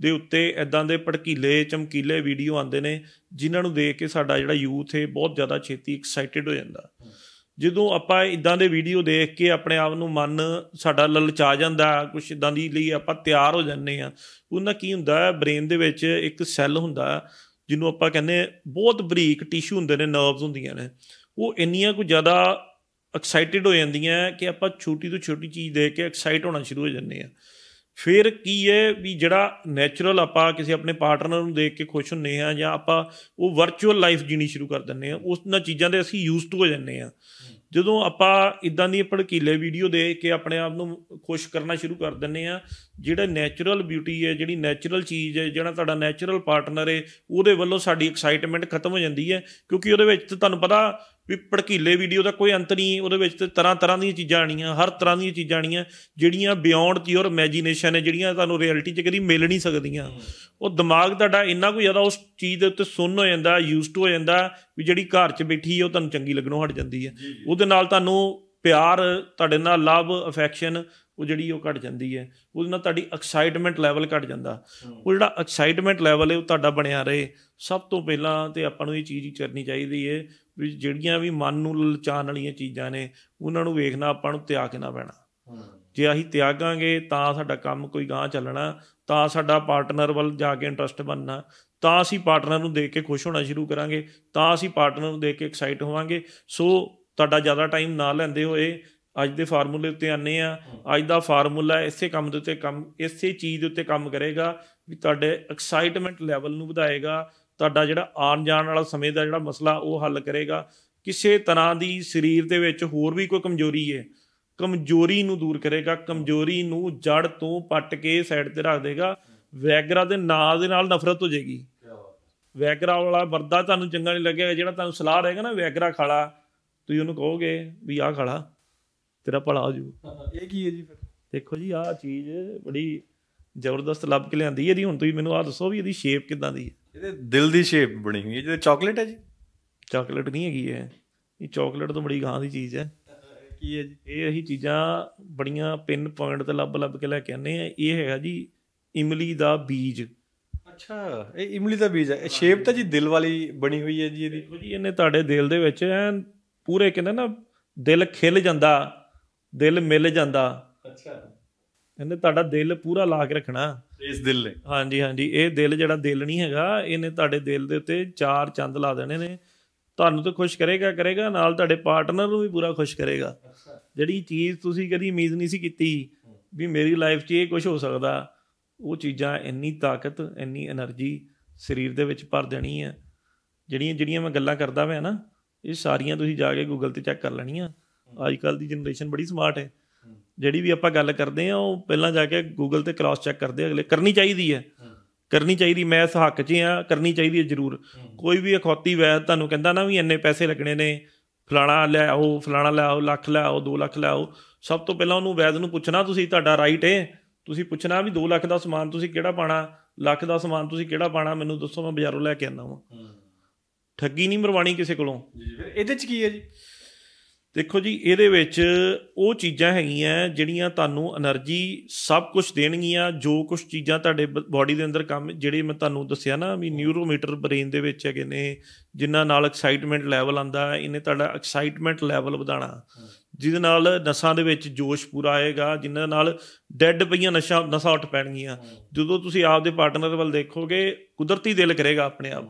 ਦੇ ਉੱਤੇ ਐਦਾਂ ਦੇ ਪੜਕੀਲੇ ਚਮਕੀਲੇ ਵੀਡੀਓ ਆਉਂਦੇ ਨੇ ਜਿਨ੍ਹਾਂ ਨੂੰ ਦੇਖ ਕੇ ਸਾਡਾ ਜਿਹੜਾ ਯੂਥ ਹੈ ਬਹੁਤ ਜ਼ਿਆਦਾ ਛੇਤੀ ਐਕਸਾਈਟਿਡ ਹੋ ਜਾਂਦਾ ਜਦੋਂ ਆਪਾਂ ਇਦਾਂ ਦੇ ਵੀਡੀਓ ਦੇਖ ਕੇ ਆਪਣੇ ਆਪ ਨੂੰ ਮਨ ਸਾਡਾ ਲਲਚਾ ਜਾਂਦਾ ਕੁਝ ਇਦਾਂ ਦੀ ਲਈ ਆਪਾਂ ਤਿਆਰ ਹੋ ਜਾਂਦੇ ਆ ਉਹਨਾਂ ਕੀ ਹੁੰਦਾ ਹੈ ਬ੍ਰੇਨ ਦੇ ਵਿੱਚ ਇੱਕ ਸੈੱਲ ਹੁੰਦਾ ਜਿਹਨੂੰ ਆਪਾਂ ਕਹਿੰਦੇ ਬਹੁਤ ਬਰੀਕ ਟਿਸ਼ੂ ਹੁੰਦੇ ਨੇ ਨਰਵਸ ਹੁੰਦੀਆਂ ਨੇ ਉਹ ਇੰਨੀਆਂ ਕੁ ਜ਼ਿਆਦਾ ਐਕਸਾਈਟਿਡ ਹੋ ਜਾਂਦੀਆਂ ਕਿ ਆਪਾਂ ਛੋਟੀ ਤੋਂ ਛੋਟੀ ਚੀਜ਼ ਦੇਖ ਕੇ ਐਕਸਾਈਟ ਹੋਣਾ ਸ਼ੁਰੂ ਹੋ ਜਾਂਦੇ ਆ ਫਿਰ ਕੀ ਹੈ ਵੀ ਜਿਹੜਾ ਨੇਚਰਲ ਆਪਾਂ ਕਿਸੇ ਆਪਣੇ ਪਾਰਟਨਰ ਨੂੰ ਦੇਖ ਕੇ ਖੁਸ਼ ਹੁੰਨੇ ਆ ਜਾਂ ਆਪਾਂ ਉਹ ਵਰਚੁਅਲ ਲਾਈਫ ਜੀਣੀ ਸ਼ੁਰੂ ਕਰ ਦਿੰਨੇ ਆ ਉਸ ਨਾਲ ਚੀਜ਼ਾਂ ਦੇ ਅਸੀਂ ਯੂਜ਼ ਟੂ ਹੋ ਜਾਂਦੇ ਆ ਜਦੋਂ ਆਪਾਂ ਇਦਾਂ ਦੀ ਭੜਕੀਲੇ ਵੀਡੀਓ ਦੇਖ ਕੇ ਆਪਣੇ ਆਪ ਨੂੰ ਖੁਸ਼ ਕਰਨਾ ਸ਼ੁਰੂ ਕਰ ਦਿੰਨੇ ਆ ਜਿਹੜਾ ਨੇਚਰਲ ਬਿਊਟੀ ਹੈ ਜਿਹੜੀ ਨੇਚਰਲ ਚੀਜ਼ ਹੈ ਜਿਹੜਾ ਤੁਹਾਡਾ ਨੇਚਰਲ ਪਾਰਟਨਰ ਹੈ ਉਹਦੇ ਵੱਲੋਂ ਸਾਡੀ ਐਕਸਾਈਟਮੈਂਟ ਖਤਮ ਹੋ ਜਾਂਦੀ ਹੈ ਕਿਉਂਕਿ ਉਹਦੇ ਵਿੱਚ ਤੁਹਾਨੂੰ ਪਤਾ ਵੀ ਭੜਕੀਲੇ ਵੀਡੀਓ ਦਾ ਕੋਈ ਅੰਤ ਨਹੀਂ ਉਹਦੇ ਵਿੱਚ ਤੇ ਤਰ੍ਹਾਂ ਤਰ੍ਹਾਂ ਦੀਆਂ ਚੀਜ਼ਾਂ ਆਣੀਆਂ ਹਰ ਤਰ੍ਹਾਂ ਦੀਆਂ ਚੀਜ਼ਾਂ ਆਣੀਆਂ ਜਿਹੜੀਆਂ ਬਿਯੋਂਡ ਯੋਰ ਇਮੇਜਿਨੇਸ਼ਨ ਹੈ ਜਿਹੜੀਆਂ ਤੁਹਾਨੂੰ ਰਿਐਲਿਟੀ 'ਚ ਕਦੀ ਮਿਲ ਨਹੀਂ ਸਕਦੀਆਂ ਉਹ ਦਿਮਾਗ ਤੁਹਾਡਾ ਇੰਨਾ ਕੋਈ ਜ਼ਿਆਦਾ ਉਸ ਚੀਜ਼ ਦੇ ਉੱਤੇ ਸੁੰਨ ਹੋ ਜਾਂਦਾ ਯੂਸਡ ਹੋ ਜਾਂਦਾ ਵੀ ਜਿਹੜੀ ਘਰ 'ਚ ਬੈਠੀ ਹੈ ਉਹ ਤੁਹਾਨੂੰ ਚੰਗੀ ਲੱਗਣੋਂ ਹਟ ਜਾਂਦੀ ਹੈ ਉਹਦੇ ਨਾਲ ਤੁਹਾਨੂੰ ਪਿਆਰ ਤੁਹਾਡੇ ਨਾਲ ਲਵ ਅਫੈਕਸ਼ਨ ਉਹ ਜਿਹੜੀ ਉਹ ਘਟ ਜਾਂਦੀ ਹੈ ਉਹਦੇ ਨਾਲ ਤੁਹਾਡੀ ਐਕਸਾਈਟਮੈਂਟ ਲੈਵਲ ਘਟ ਜਾਂਦਾ ਉਹ ਜਿਹੜਾ ਐਕਸਾਈਟਮੈਂਟ ਲੈਵਲ ਹੈ ਉਹ ਤੁਹਾਡਾ ਬਣਿਆ ਰਹੇ ਸਭ ਤੋਂ ਪਹਿਲਾਂ ਤੇ ਆਪਾਂ ਨੂੰ ਇਹ ਚੀਜ਼ ਹੀ ਕਰਨੀ ਚਾਹੀਦੀ ਹੈ ਵੀ ਜਿਹੜੀਆਂ ਵੀ ਮਨ ਨੂੰ ਲਲਚਾਣ ਵਾਲੀਆਂ ਚੀਜ਼ਾਂ ਨੇ ਉਹਨਾਂ ਨੂੰ ਵੇਖਣਾ ਆਪਾਂ ਨੂੰ ਤਿਆਗ ਕੇ ਨਾ ਪੈਣਾ ਜੇ ਅਸੀਂ ਤਿਆਗਾਂਗੇ ਤਾਂ ਸਾਡਾ ਕੰਮ ਕੋਈ ਗਾਂ ਚੱਲਣਾ ਤਾਂ ਸਾਡਾ ਪਾਰਟਨਰ ਵੱਲ ਜਾ ਕੇ ਇੰਟਰਸਟ ਬਣਨਾ ਤਾਂ ਅਸੀਂ ਪਾਰਟਨਰ ਨੂੰ ਦੇਖ ਕੇ ਖੁਸ਼ ਹੋਣਾ ਸ਼ੁਰੂ ਕਰਾਂਗੇ ਤਾਂ ਅਸੀਂ ਪਾਰਟਨਰ ਨੂੰ ਦੇਖ ਕੇ ਐਕਸਾਈਟ ਹੋਵਾਂਗੇ ਸੋ ਤੁਹਾਡਾ ਜ਼ਿਆਦਾ ਟਾਈਮ ਨਾ ਲੈਂਦੇ ਹੋਏ ਅੱਜ ਦੇ ਫਾਰਮੂਲੇ ਉੱਤੇ ਆਨੇ ਆ ਅੱਜ ਦਾ ਫਾਰਮੂਲਾ ਇਸੇ ਕੰਮ ਦੇ ਉੱਤੇ ਕੰਮ ਇਸੇ ਚੀਜ਼ ਦੇ ਉੱਤੇ ਕੰਮ ਕਰੇਗਾ ਵੀ ਤੁਹਾਡੇ ਐਕਸਾਈਟਮੈਂਟ ਲੈਵਲ ਨੂੰ ਵਧਾਏਗਾ ਤੁਹਾਡਾ ਜਿਹੜਾ ਆਨ ਜਾਣ ਵਾਲਾ ਸਮੇਂ ਦਾ ਜਿਹੜਾ ਮਸਲਾ ਉਹ ਹੱਲ ਕਰੇਗਾ ਕਿਸੇ ਤਰ੍ਹਾਂ ਦੀ ਸਰੀਰ ਦੇ ਵਿੱਚ ਹੋਰ ਵੀ ਕੋਈ ਕਮਜ਼ੋਰੀ ਹੈ ਕਮਜ਼ੋਰੀ ਨੂੰ ਦੂਰ ਕਰੇਗਾ ਕਮਜ਼ੋਰੀ ਨੂੰ ਜੜ ਤੋਂ ਪੱਟ ਕੇ ਸਾਈਡ ਤੇ ਰੱਖ ਦੇਗਾ ਵੈਗਰਾ ਦੇ ਨਾਂ ਦੇ ਨਾਲ ਨਫ਼ਰਤ ਹੋ ਜਾਏਗੀ ਵੈਗਰਾ ਵਾਲਾ ਵਰਦਾ ਤੁਹਾਨੂੰ ਚੰਗਾ ਨਹੀਂ ਲੱਗੇਗਾ ਜਿਹੜਾ ਤੁਹਾਨੂੰ ਸਲਾਹ ਰਹੇਗਾ ਨਾ ਵੈਗਰਾ ਖਾਲਾ ਤੁਸੀਂ ਉਹਨੂੰ ਕਹੋਗੇ ਵੀ ਆਹ ਖਾਲਾ ਤੇਰਾ ਭਲਾ ਹੋ ਜੂ ਇਹ ਕੀ ਹੈ ਜੀ ਫਿਰ ਦੇਖੋ ਜੀ ਆਹ ਚੀਜ਼ ਬੜੀ ਜ਼ਬਰਦਸਤ ਲੱਭ ਕੇ ਲਿਆਂਦੀ ਇਹਦੀ ਹੁਣ ਤੁਸੀਂ ਮੈਨੂੰ ਆਹ ਦੱਸੋ ਵੀ ਇਹਦੀ ਸ਼ੇਪ ਕਿਦਾਂ ਦੀ ਹੈ ਇਹਦੇ ਦਿਲ ਦੀ ਸ਼ੇਪ ਬਣੀ ਹੋਈ ਹੈ ਜਿਹਦੇ ਚਾਕਲੇਟ ਹੈ ਜੀ ਚਾਕਲੇਟ ਨਹੀਂ ਹੈਗੀ ਇਹ ਇਹ ਚਾਕਲੇਟ ਤੋਂ ਬੜੀ ਗਾਂ ਦੀ ਚੀਜ਼ ਹੈ ਕੀ ਹੈ ਜੀ ਇਹ ਅਹੀ ਚੀਜ਼ਾਂ ਬੜੀਆਂ ਪਿੰਨ ਪੁਆਇੰਟ ਤੇ ਲੱਭ ਲੱਭ ਕੇ ਲੈ ਕੇ ਆਨੇ ਆ ਇਹ ਹੈਗਾ ਜੀ ਇਮਲੀ ਦਾ ਬੀਜ ਅੱਛਾ ਇਹ ਇਮਲੀ ਦਾ ਬੀਜ ਹੈ ਸ਼ੇਪ ਤਾਂ ਜੀ ਦਿਲ ਵਾਲੀ ਬਣੀ ਹੋਈ ਹੈ ਜੀ ਇਹਦੀ ਜੀ ਇਹਨੇ ਤੁਹਾਡੇ ਦਿਲ ਦੇ ਵਿੱਚ ਐ ਪੂਰੇ ਕਹਿੰਦਾ ਨਾ ਦਿਲ ਖਿਲ ਜਾਂਦਾ ਦਿਲ ਮਿਲ ਜਾਂਦਾ ਅੱਛਾ ਇਹਨੇ ਤੁਹਾਡਾ ਦਿਲ ਪੂਰਾ ਲਾ ਕੇ ਰੱਖਣਾ ਇਸ ਦਿਲ ਨੇ ਹਾਂਜੀ ਹਾਂਜੀ ਇਹ ਦਿਲ ਜਿਹੜਾ ਦਿਲ ਨਹੀਂ ਹੈਗਾ ਇਹਨੇ ਤੁਹਾਡੇ ਦਿਲ ਦੇ ਉੱਤੇ ਚਾਰ ਚੰਦ ਲਾ ਦੇਣੇ ਨੇ ਤੁਹਾਨੂੰ ਤਾਂ ਖੁਸ਼ ਕਰੇਗਾ ਕਰੇਗਾ ਨਾਲ ਤੁਹਾਡੇ ਪਾਰਟਨਰ ਨੂੰ ਵੀ ਪੂਰਾ ਖੁਸ਼ ਕਰੇਗਾ ਜਿਹੜੀ ਚੀਜ਼ ਤੁਸੀਂ ਕਦੀ ਉਮੀਦ ਨਹੀਂ ਸੀ ਕੀਤੀ ਵੀ ਮੇਰੀ ਲਾਈਫ 'ਚ ਇਹ ਕੁਝ ਹੋ ਸਕਦਾ ਉਹ ਚੀਜ਼ਾਂ ਇੰਨੀ ਤਾਕਤ ਇੰਨੀ એનર્ਜੀ ਸਰੀਰ ਦੇ ਵਿੱਚ ਭਰ ਦੇਣੀ ਹੈ ਜਿਹੜੀਆਂ ਜਿਹੜੀਆਂ ਮੈਂ ਗੱਲਾਂ ਕਰਦਾ ਪਿਆ ਨਾ ਇਹ ਸਾਰੀਆਂ ਤੁਸੀਂ ਜਾ ਕੇ ਗੂਗਲ ਤੇ ਚੈੱਕ ਕਰ ਲੈਣੀਆਂ ਅੱਜ ਕੱਲ ਦੀ ਜਨਰੇਸ਼ਨ ਬੜੀ ਸਮਾਰਟ ਹੈ ਜਿਹੜੀ ਵੀ ਆਪਾਂ ਗੱਲ ਕਰਦੇ ਆ ਉਹ ਪਹਿਲਾਂ ਜਾ ਕੇ ਗੂਗਲ ਤੇ ਕ੍ਰਾਸ ਚੈੱਕ ਕਰਦੇ ਅਗਲੇ ਕਰਨੀ ਚਾਹੀਦੀ ਹੈ ਕਰਨੀ ਚਾਹੀਦੀ ਮੈਂ ਇਸ ਹੱਕ 'ਚ ਆ ਕਰਨੀ ਚਾਹੀਦੀ ਹੈ ਜ਼ਰੂਰ ਕੋਈ ਵੀ ਅਖੌਤੀ ਵੈਦ ਤੁਹਾਨੂੰ ਕਹਿੰਦਾ ਨਾ ਵੀ ਇੰਨੇ ਪੈਸੇ ਲੱਗਣੇ ਨੇ ਫਲਾਣਾ ਲੈ ਆਓ ਫਲਾਣਾ ਲੈ ਆਓ ਲੱਖ ਲੈ ਆਓ 2 ਲੱਖ ਲੈ ਆਓ ਸਭ ਤੋਂ ਪਹਿਲਾਂ ਉਹਨੂੰ ਵੈਦ ਨੂੰ ਪੁੱਛਣਾ ਤੁਸੀਂ ਤੁਹਾਡਾ ਰਾਈਟ ਹੈ ਤੁਸੀਂ ਪੁੱਛਣਾ ਵੀ 2 ਲੱਖ ਦਾ ਸਮਾਨ ਤੁਸੀਂ ਕਿਹੜਾ ਪਾਣਾ ਲੱਖ ਦਾ ਸਮਾਨ ਤੁਸੀਂ ਕਿਹੜਾ ਪਾਣਾ ਮੈਨੂੰ ਦੱਸੋ ਮੈਂ ਬਾਜ਼ਾਰੋਂ ਲੈ ਕੇ ਆਣਾ ਵਾਂ ਠੱਗੀ ਨਹੀਂ ਮਰਵਾਣੀ ਕਿਸੇ ਕੋਲੋਂ ਜੀ ਇਹਦੇ 'ਚ ਕੀ ਹੈ ਜੀ ਦੇਖੋ ਜੀ ਇਹਦੇ ਵਿੱਚ ਉਹ ਚੀਜ਼ਾਂ ਹੈਗੀਆਂ ਜਿਹੜੀਆਂ ਤੁਹਾਨੂੰ એનર્ਜੀ ਸਭ ਕੁਝ ਦੇਣਗੀਆਂ ਜੋ ਕੁਝ ਚੀਜ਼ਾਂ ਤੁਹਾਡੇ ਬਾਡੀ ਦੇ ਅੰਦਰ ਕੰਮ ਜਿਹੜੇ ਮੈਂ ਤੁਹਾਨੂੰ ਦੱਸਿਆ ਨਾ ਵੀ ਨਿਊਰੋਮੀਟਰ ਬ੍ਰੇਨ ਦੇ ਵਿੱਚ ਹੈਗੇ ਨੇ ਜਿਨ੍ਹਾਂ ਨਾਲ ਐਕਸਾਈਟਮੈਂਟ ਲੈਵਲ ਆਂਦਾ ਇਹਨੇ ਤੁਹਾਡਾ ਐਕਸਾਈਟਮੈਂਟ ਲੈਵਲ ਵਧਾਣਾ ਜਿਹਦੇ ਨਾਲ ਨਸਾਂ ਦੇ ਵਿੱਚ ਜੋਸ਼ ਪੂਰਾ ਆਏਗਾ ਜਿਨ੍ਹਾਂ ਨਾਲ ਡੈੱਡ ਪਈਆਂ ਨਸ਼ਾ ਨਸਾਂ ਉੱਠ ਪੈਣਗੀਆਂ ਜਦੋਂ ਤੁਸੀਂ ਆਪਦੇ ਪਾਰਟਨਰ ਵੱਲ ਦੇਖੋਗੇ ਕੁਦਰਤੀ ਦਿਲ ਕਰੇਗਾ ਆਪਣੇ ਆਪ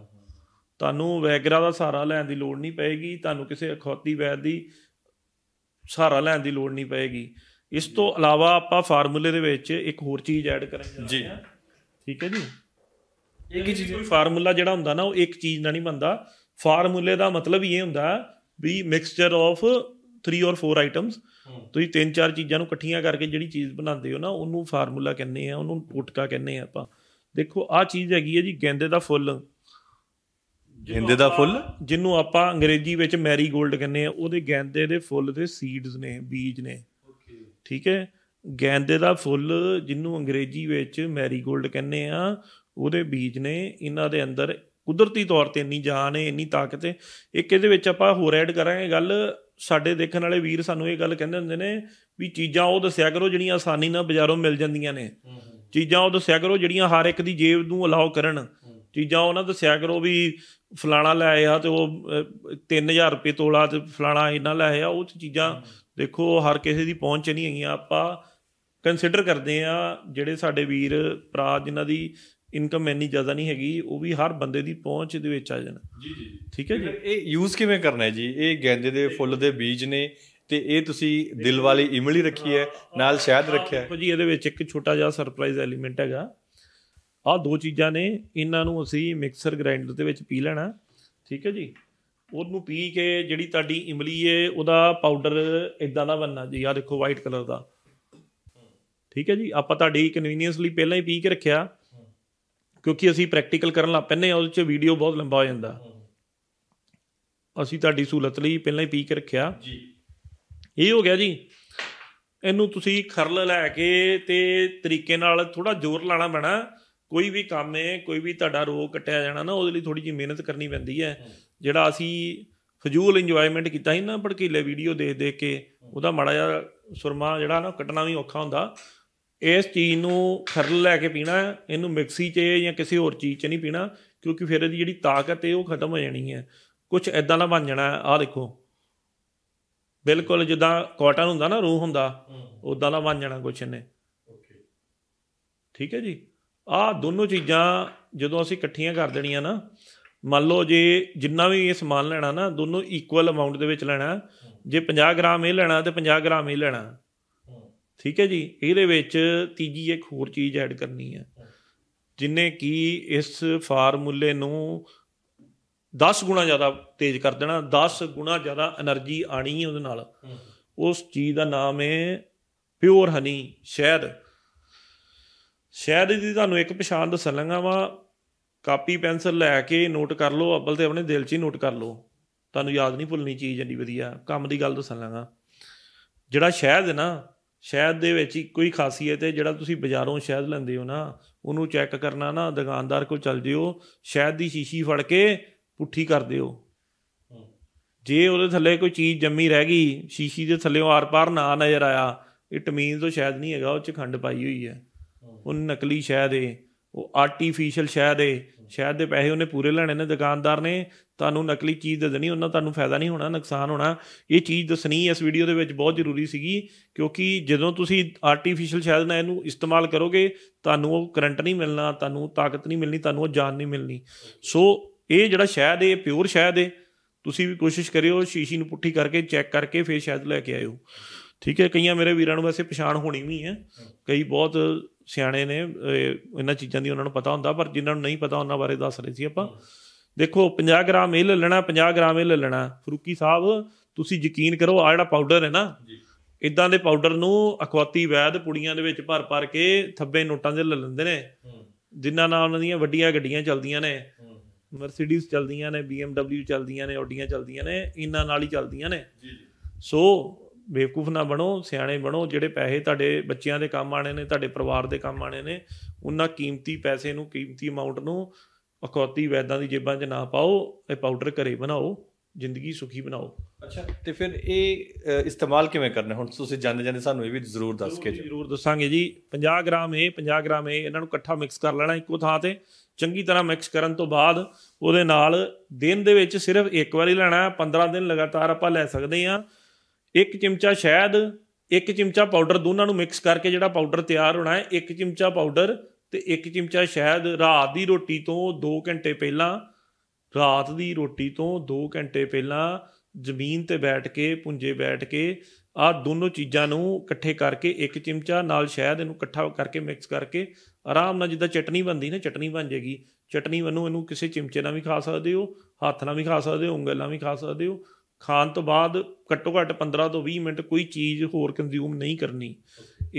ਤੁਹਾਨੂੰ ਵੈਗਰਾ ਦਾ ਸਹਾਰਾ ਲੈਣ ਦੀ ਲੋੜ ਨਹੀਂ ਪਏਗੀ ਤੁਹਾਨੂੰ ਕਿਸੇ ਅਖੌਤੀ ਵੈਦ ਦੀ ਸਹਾਰਾ ਲੈਣ ਦੀ ਲੋੜ ਨਹੀਂ ਪਏਗੀ ਇਸ ਤੋਂ ਇਲਾਵਾ ਆਪਾਂ ਫਾਰਮੂਲੇ ਦੇ ਵਿੱਚ ਇੱਕ ਹੋਰ ਚੀਜ਼ ਐਡ ਕਰਨ ਜਾ ਰਹੇ ਹਾਂ ਠੀਕ ਹੈ ਜੀ ਇੱਕ ਹੀ ਚੀਜ਼ ਕੋਈ ਫਾਰਮੂਲਾ ਜਿਹੜਾ ਹੁੰਦਾ ਨਾ ਉਹ ਇੱਕ ਚੀਜ਼ ਨਾਲ ਨਹੀਂ ਬੰਦਾ ਫਾਰਮੂਲੇ ਦਾ ਮਤਲਬ ਇਹ ਹੁੰਦਾ ਵੀ ਮਿਕਸਚਰ ਆਫ 3 অর 4 ਆਈਟਮਸ ਤੁਸੀਂ ਤਿੰਨ ਚਾਰ ਚੀਜ਼ਾਂ ਨੂੰ ਇਕੱਠੀਆਂ ਕਰਕੇ ਜਿਹੜੀ ਚੀਜ਼ ਬਣਾਉਂਦੇ ਹੋ ਨਾ ਉਹਨੂੰ ਫਾਰਮੂਲਾ ਕਹਿੰਦੇ ਆ ਉਹਨੂੰ ਪੋਟਕਾ ਕਹਿੰਦੇ ਆ ਆਪਾਂ ਦੇਖੋ ਆ ਚੀਜ਼ ਹੈਗੀ ਹੈ ਜੀ ਗੈਂਦੇ ਦਾ ਫੁੱਲ ਗੇਂਦੇ ਦਾ ਫੁੱਲ ਜਿਹਨੂੰ ਆਪਾਂ ਅੰਗਰੇਜ਼ੀ ਵਿੱਚ ਮੈਰੀਗੋਲਡ ਕਹਿੰਦੇ ਆ ਉਹਦੇ ਗੈਂਦੇ ਦੇ ਫੁੱਲ ਦੇ ਸੀਡਸ ਨੇ ਬੀਜ ਨੇ ਠੀਕ ਹੈ ਗੈਂਦੇ ਦਾ ਫੁੱਲ ਜਿਹਨੂੰ ਅੰਗਰੇਜ਼ੀ ਵਿੱਚ ਮੈਰੀਗੋਲਡ ਕਹਿੰਦੇ ਆ ਉਹਦੇ ਬੀਜ ਨੇ ਇਹਨਾਂ ਦੇ ਅੰਦਰ ਕੁਦਰਤੀ ਤੌਰ ਤੇ ਇੰਨੀ ਜਾਨ ਹੈ ਇੰਨੀ ਤਾਕਤ ਹੈ ਇੱਕ ਇਹਦੇ ਵਿੱਚ ਆਪਾਂ ਹੋਰ ਐਡ ਕਰਾਂਗੇ ਗੱਲ ਸਾਡੇ ਦੇਖਣ ਵਾਲੇ ਵੀਰ ਸਾਨੂੰ ਇਹ ਗੱਲ ਕਹਿੰਦੇ ਹੁੰਦੇ ਨੇ ਵੀ ਚੀਜ਼ਾਂ ਉਹ ਦੱਸਿਆ ਕਰੋ ਜਿਹੜੀਆਂ ਆਸਾਨੀ ਨਾਲ ਬਾਜ਼ਾਰੋਂ ਮਿਲ ਜਾਂਦੀਆਂ ਨੇ ਚੀਜ਼ਾਂ ਉਹ ਦੱਸਿਆ ਕਰੋ ਜਿਹੜੀਆਂ ਹਰ ਇੱਕ ਦੀ ਜੇਬ ਨੂੰ ਅਲਾਉ ਕਰਨ ਚੀਜ਼ਾਂ ਉਹਨਾਂ ਦੱਸਿਆ ਕਰੋ ਵੀ ਫਲਾਣਾ ਲੈ ਆਇਆ ਤੇ ਉਹ 3000 ਰੁਪਏ ਤੋਲਾ ਤੇ ਫਲਾਣਾ ਇਹਨਾਂ ਲੈ ਆਇਆ ਉਹ ਚੀਜ਼ਾਂ ਦੇਖੋ ਹਰ ਕਿਸੇ ਦੀ ਪਹੁੰਚ ਨਹੀਂ ਹੈਗੀਆਂ ਆਪਾਂ ਕੰਸੀਡਰ ਕਰਦੇ ਆ ਜਿਹੜੇ ਸਾਡੇ ਵੀਰ ਪ੍ਰਾ ਜਿਨ੍ਹਾਂ ਦੀ ਇਨਕਮ ਇੰਨੀ ਜ਼ਿਆਦਾ ਨਹੀਂ ਹੈਗੀ ਉਹ ਵੀ ਹਰ ਬੰਦੇ ਦੀ ਪਹੁੰਚ ਦੇ ਵਿੱਚ ਆ ਜਾਣਾ ਜੀ ਜੀ ਠੀਕ ਹੈ ਜੀ ਇਹ ਯੂਜ਼ ਕਿਵੇਂ ਕਰਨਾ ਹੈ ਜੀ ਇਹ ਗੈਂਦੇ ਦੇ ਫੁੱਲ ਦੇ ਬੀਜ ਨੇ ਤੇ ਇਹ ਤੁਸੀਂ ਦਿਲ ਵਾਲੀ ਇਮਲੀ ਰੱਖੀ ਹੈ ਨਾਲ ਸ਼ਹਿਦ ਰੱਖਿਆ ਹੈ ਜੀ ਇਹਦੇ ਵਿੱਚ ਇੱਕ ਛੋਟਾ ਜਿਹਾ ਸਰਪ੍ਰਾਈਜ਼ ਐਲੀਮੈਂਟ ਹੈਗਾ ਆਹ ਦੋ ਚੀਜ਼ਾਂ ਨੇ ਇਹਨਾਂ ਨੂੰ ਅਸੀਂ ਮਿਕਸਰ ਗ੍ਰਾਈਂਡਰ ਦੇ ਵਿੱਚ ਪੀ ਲੈਣਾ ਠੀਕ ਹੈ ਜੀ ਉਹਨੂੰ ਪੀ ਕੇ ਜਿਹੜੀ ਤੁਹਾਡੀ ਇਮਲੀ ਏ ਉਹਦਾ ਪਾਊਡਰ ਇਦਾਂ ਦਾ ਬਣਨਾ ਜੀ ਆ ਦੇਖੋ ਵਾਈਟ ਕਲਰ ਦਾ ਠੀਕ ਹੈ ਜੀ ਆਪਾਂ ਤੁਹਾਡੀ ਕਨਵੀਨੀਅੰਸ ਲਈ ਪਹਿਲਾਂ ਹੀ ਪੀ ਕੇ ਰੱਖਿਆ ਕਿਉਂਕਿ ਅਸੀਂ ਪ੍ਰੈਕਟੀਕਲ ਕਰਨ ਲੱਗ ਪੈਨੇ ਉਹਦੇ ਚ ਵੀਡੀਓ ਬਹੁਤ ਲੰਬਾ ਹੋ ਜਾਂਦਾ ਅਸੀਂ ਤੁਹਾਡੀ ਸਹੂਲਤ ਲਈ ਪਹਿਲਾਂ ਹੀ ਪੀ ਕੇ ਰੱਖਿਆ ਜੀ ਇਹ ਹੋ ਗਿਆ ਜੀ ਇਹਨੂੰ ਤੁਸੀਂ ਖਰਲ ਲੈ ਕੇ ਤੇ ਤਰੀਕੇ ਨਾਲ ਥੋੜਾ ਜ਼ੋਰ ਲਾਣਾ ਪੈਣਾ ਕੋਈ ਵੀ ਕੰਮ ਹੈ ਕੋਈ ਵੀ ਤੁਹਾਡਾ ਰੋਗ ਕੱਟਿਆ ਜਾਣਾ ਨਾ ਉਹਦੇ ਲਈ ਥੋੜੀ ਜੀ ਮਿਹਨਤ ਕਰਨੀ ਪੈਂਦੀ ਹੈ ਜਿਹੜਾ ਅਸੀਂ ਫਜ਼ੂਲ ਇੰਜੋਇਮੈਂਟ ਕੀਤਾ ਹੀ ਨਾ ਭੜਕੀਲੇ ਵੀਡੀਓ ਦੇਖ ਦੇਖ ਕੇ ਉਹਦਾ ਮਾੜਾ ਜਿਹਾ ਸੁਰਮਾ ਜਿਹੜਾ ਨਾ ਕੱਟਣਾ ਵੀ ਔਖਾ ਹੁੰਦਾ ਇਸ ਚੀਜ਼ ਨੂੰ ਖਰਲ ਲੈ ਕੇ ਪੀਣਾ ਇਹਨੂੰ ਮਿਕਸੀ 'ਚ ਜਾਂ ਕਿਸੇ ਹੋਰ ਚੀਜ਼ 'ਚ ਨਹੀਂ ਪੀਣਾ ਕਿਉਂਕਿ ਫਿਰ ਇਹਦੀ ਜਿਹੜੀ ਤਾਕਤ ਹੈ ਉਹ ਖਤਮ ਹੋ ਜਾਣੀ ਹੈ ਕੁਝ ਐਦਾਂ ਦਾ ਬਣ ਜਾਣਾ ਆਹ ਦੇਖੋ ਬਿਲਕੁਲ ਜਿੱਦਾਂ ਕਾਟਨ ਹੁੰਦਾ ਨਾ ਰੂਹ ਹੁੰਦਾ ਉਦਾਂ ਦਾ ਬਣ ਜਾਣਾ ਕੁਛ ਨੇ ਠੀਕ ਹੈ ਜੀ ਆ ਦੋਨੋਂ ਚੀਜ਼ਾਂ ਜਦੋਂ ਅਸੀਂ ਇਕੱਠੀਆਂ ਕਰ ਦੇਣੀਆਂ ਨਾ ਮੰਨ ਲਓ ਜੇ ਜਿੰਨਾ ਵੀ ਇਹ ਸਮਾਨ ਲੈਣਾ ਨਾ ਦੋਨੋਂ ਇਕੁਅਲ ਅਮਾਉਂਟ ਦੇ ਵਿੱਚ ਲੈਣਾ ਜੇ 50 ਗ੍ਰਾਮ ਇਹ ਲੈਣਾ ਤੇ 50 ਗ੍ਰਾਮ ਇਹ ਲੈਣਾ ਠੀਕ ਹੈ ਜੀ ਇਹਦੇ ਵਿੱਚ ਤੀਜੀ ਇੱਕ ਹੋਰ ਚੀਜ਼ ਐਡ ਕਰਨੀ ਹੈ ਜਿੰਨੇ ਕੀ ਇਸ ਫਾਰਮੂਲੇ ਨੂੰ 10 ਗੁਣਾ ਜ਼ਿਆਦਾ ਤੇਜ਼ ਕਰ ਦੇਣਾ 10 ਗੁਣਾ ਜ਼ਿਆਦਾ એનર્ਜੀ ਆਣੀ ਉਹਦੇ ਨਾਲ ਉਸ ਚੀਜ਼ ਦਾ ਨਾਮ ਹੈ ਪਿਓਰ ਹਨੀ ਸ਼ਹਿਦ ਸ਼ਾਇਦ ਦੀ ਤੁਹਾਨੂੰ ਇੱਕ ਪਛਾਣ ਦੱਸਣ ਲੰਗਾ ਵਾ ਕਾਪੀ ਪੈਨਸਲ ਲੈ ਕੇ ਨੋਟ ਕਰ ਲਓ ਅੱਬਲ ਤੇ ਆਪਣੇ ਦਿਲ 'ਚ ਹੀ ਨੋਟ ਕਰ ਲਓ ਤੁਹਾਨੂੰ ਯਾਦ ਨਹੀਂ ਭੁੱਲਣੀ ਚੀਜ਼ ਜੰਦੀ ਵਧੀਆ ਕੰਮ ਦੀ ਗੱਲ ਦੱਸਣ ਲੰਗਾ ਜਿਹੜਾ ਸ਼ਹਿਦ ਹੈ ਨਾ ਸ਼ਹਿਦ ਦੇ ਵਿੱਚ ਕੋਈ ਖਾਸੀਅਤ ਹੈ ਜਿਹੜਾ ਤੁਸੀਂ ਬਾਜ਼ਾਰੋਂ ਸ਼ਹਿਦ ਲੈਂਦੇ ਹੋ ਨਾ ਉਹਨੂੰ ਚੈੱਕ ਕਰਨਾ ਨਾ ਦੁਕਾਨਦਾਰ ਕੋਲ ਚੱਲ ਜਿਓ ਸ਼ਹਿਦ ਦੀ ਸ਼ੀਸ਼ੀ ਫੜ ਕੇ ਪੁੱਠੀ ਕਰ ਦਿਓ ਜੇ ਉਹਦੇ ਥੱਲੇ ਕੋਈ ਚੀਜ਼ ਜੰਮੀ ਰਹਿ ਗਈ ਸ਼ੀਸ਼ੀ ਦੇ ਥੱਲੇੋਂ ਆਰ-ਪਾਰ ਨਾ ਨਜ਼ਰ ਆਇਆ ਇਟ ਮੀਨਸ ਉਹ ਸ਼ਾਇਦ ਨਹੀਂ ਹੈਗਾ ਉਹ ਚ ਖੰਡ ਪਾਈ ਹੋਈ ਹੈ ਉਹ ਨਕਲੀ ਸ਼ਹਿਦ ਏ ਉਹ ਆਰਟੀਫੀਸ਼ੀਅਲ ਸ਼ਹਿਦ ਏ ਸ਼ਹਿਦ ਦੇ ਪੈਸੇ ਉਹਨੇ ਪੂਰੇ ਲੈਣੇ ਨੇ ਦੁਕਾਨਦਾਰ ਨੇ ਤੁਹਾਨੂੰ ਨਕਲੀ ਚੀਜ਼ ਦੇ ਦੇਣੀ ਉਹਨਾਂ ਤੁਹਾਨੂੰ ਫਾਇਦਾ ਨਹੀਂ ਹੋਣਾ ਨੁਕਸਾਨ ਹੋਣਾ ਇਹ ਚੀਜ਼ ਦੱਸਣੀ ਇਸ ਵੀਡੀਓ ਦੇ ਵਿੱਚ ਬਹੁਤ ਜ਼ਰੂਰੀ ਸੀਗੀ ਕਿਉਂਕਿ ਜਦੋਂ ਤੁਸੀਂ ਆਰਟੀਫੀਸ਼ੀਅਲ ਸ਼ਹਿਦ ਨਾਲ ਇਹਨੂੰ ਇਸਤੇਮਾਲ ਕਰੋਗੇ ਤੁਹਾਨੂੰ ਉਹ ਕਰੰਟ ਨਹੀਂ ਮਿਲਣਾ ਤੁਹਾਨੂੰ ਤਾਕਤ ਨਹੀਂ ਮਿਲਣੀ ਤੁਹਾਨੂੰ ਉਹ ਜਾਨ ਨਹੀਂ ਮਿਲਣੀ ਸੋ ਇਹ ਜਿਹੜਾ ਸ਼ਹਿਦ ਇਹ ਪਿਓਰ ਸ਼ਹਿਦ ਏ ਤੁਸੀਂ ਵੀ ਕੋਸ਼ਿਸ਼ ਕਰਿਓ ਸ਼ੀਸ਼ੀ ਨੂੰ ਪੁੱਠੀ ਕਰਕੇ ਚੈੱਕ ਕਰਕੇ ਫੇਰ ਸ਼ਹਿਦ ਲੈ ਕੇ ਆਇਓ ਠੀਕ ਹੈ ਕਈਆਂ ਮੇਰੇ ਵੀਰਾਂ ਨੂੰ ਵੈਸੇ ਪਛਾਣ ਹੋਣੀ ਵੀ ਹੈ ਕਈ ਬਹੁਤ ਸਿਆਣੇ ਨੇ ਇਹਨਾਂ ਚੀਜ਼ਾਂ ਦੀ ਉਹਨਾਂ ਨੂੰ ਪਤਾ ਹੁੰਦਾ ਪਰ ਜਿਨ੍ਹਾਂ ਨੂੰ ਨਹੀਂ ਪਤਾ ਉਹਨਾਂ ਬਾਰੇ ਦੱਸ ਰਹੇ ਸੀ ਆਪਾਂ ਦੇਖੋ 50 ਗ੍ਰਾਮ ਇਹ ਲੈਣਾ 50 ਗ੍ਰਾਮ ਇਹ ਲੈਣਾ ਫਰੂਕੀ ਸਾਹਿਬ ਤੁਸੀਂ ਯਕੀਨ ਕਰੋ ਆ ਜਿਹੜਾ ਪਾਊਡਰ ਹੈ ਨਾ ਇਦਾਂ ਦੇ ਪਾਊਡਰ ਨੂੰ ਅਖਵਾਤੀ ਵੈਦ ਪੁੜੀਆਂ ਦੇ ਵਿੱਚ ਭਰ ਭਰ ਕੇ ਥੱਬੇ ਨੋਟਾਂ ਦੇ ਲੈ ਲੈਂਦੇ ਨੇ ਜਿਨ੍ਹਾਂ ਨਾਲ ਉਹਨਾਂ ਦੀਆਂ ਵੱਡੀਆਂ ਗੱਡੀਆਂ ਚੱਲਦੀਆਂ ਨੇ ਮਰਸੀਡੀਜ਼ ਚੱਲਦੀਆਂ ਨੇ BMW ਚੱਲਦੀਆਂ ਨੇ ਆਡੀਆਂ ਚੱਲਦੀਆਂ ਨੇ ਇਹਨਾਂ ਨਾਲ ਹੀ ਚੱਲਦੀਆਂ ਨੇ ਜੀ ਜੀ ਸੋ ਬੇਵਕੂਫ ਨਾ ਬਣੋ ਸਿਆਣੇ ਬਣੋ ਜਿਹੜੇ ਪੈਸੇ ਤੁਹਾਡੇ ਬੱਚਿਆਂ ਦੇ ਕੰਮ ਆਣੇ ਨੇ ਤੁਹਾਡੇ ਪਰਿਵਾਰ ਦੇ ਕੰਮ ਆਣੇ ਨੇ ਉਹਨਾਂ ਕੀਮਤੀ ਪੈਸੇ ਨੂੰ ਕੀਮਤੀ ਅਮਾਉਂਟ ਨੂੰ ਅਕੌਤੀ ਵੈਦਾਂ ਦੀ ਜੇਬਾਂ 'ਚ ਨਾ ਪਾਓ ਇਹ ਪਾਊਡਰ ਘਰੇ ਬਣਾਓ ਜ਼ਿੰਦਗੀ ਸੁਖੀ ਬਣਾਓ ਅੱਛਾ ਤੇ ਫਿਰ ਇਹ ਇਸਤੇਮਾਲ ਕਿਵੇਂ ਕਰਨਾ ਹੁਣ ਤੁਸੀਂ ਜਾਣਦੇ ਜਾਂਦੇ ਸਾਨੂੰ ਇਹ ਵੀ ਜ਼ਰੂਰ ਦੱਸ ਕੇ ਜੀ ਜ਼ਰੂਰ ਦੱਸਾਂਗੇ ਜੀ 50 ਗ੍ਰਾਮ ਇਹ 50 ਗ੍ਰਾਮ ਇਹ ਇਹਨਾਂ ਨੂੰ ਇਕੱਠਾ ਮਿਕਸ ਕਰ ਲੈਣਾ ਇੱਕੋ ਥਾਂ ਤੇ ਚੰਗੀ ਤਰ੍ਹਾਂ ਮਿਕਸ ਕਰਨ ਤੋਂ ਬਾਅਦ ਉਹਦੇ ਨਾਲ ਦਿਨ ਦੇ ਵਿੱਚ ਸਿਰਫ ਇੱਕ ਵਾਰੀ ਲੈਣਾ 15 ਦਿਨ ਲਗਾਤਾਰ ਆਪਾਂ ਲੈ ਸਕਦੇ ਹਾਂ ਇੱਕ ਚਮਚਾ ਸ਼ਹਿਦ ਇੱਕ ਚਮਚਾ ਪਾਊਡਰ ਦੋਨਾਂ ਨੂੰ ਮਿਕਸ ਕਰਕੇ ਜਿਹੜਾ ਪਾਊਡਰ ਤਿਆਰ ਹੋਣਾ ਹੈ ਇੱਕ ਚਮਚਾ ਪਾਊਡਰ ਤੇ ਇੱਕ ਚਮਚਾ ਸ਼ਹਿਦ ਰਾਤ ਦੀ ਰੋਟੀ ਤੋਂ 2 ਘੰਟੇ ਪਹਿਲਾਂ ਰਾਤ ਦੀ ਰੋਟੀ ਤੋਂ 2 ਘੰਟੇ ਪਹਿਲਾਂ ਜ਼ਮੀਨ ਤੇ ਬੈਠ ਕੇ ਪੁੰਜੇ ਬੈਠ ਕੇ ਆ ਦੋਨੋਂ ਚੀਜ਼ਾਂ ਨੂੰ ਇਕੱਠੇ ਕਰਕੇ ਇੱਕ ਚਮਚਾ ਨਾਲ ਸ਼ਹਿਦ ਇਹਨੂੰ ਇਕੱਠਾ ਕਰਕੇ ਮਿਕਸ ਕਰਕੇ ਆਰਾਮ ਨਾਲ ਜਿੱਦਾਂ ਚਟਨੀ ਬਣਦੀ ਨਾ ਚਟਨੀ ਬਣ ਜੇਗੀ ਚਟਨੀ ਵਨੂੰ ਇਹਨੂੰ ਕਿਸੇ ਚਮਚੇ ਨਾਲ ਵੀ ਖਾ ਸਕਦੇ ਹੋ ਹੱਥ ਨਾਲ ਵੀ ਖਾ ਸਕਦੇ ਹੋ ਉਂਗਲਾਂ ਨਾਲ ਵੀ ਖਾ ਸਕਦੇ ਹੋ ਖਾਣ ਤੋਂ ਬਾਅਦ ਘੱਟੋ ਘੱਟ 15 ਤੋਂ 20 ਮਿੰਟ ਕੋਈ ਚੀਜ਼ ਹੋਰ ਕੰਜ਼ਿਊਮ ਨਹੀਂ ਕਰਨੀ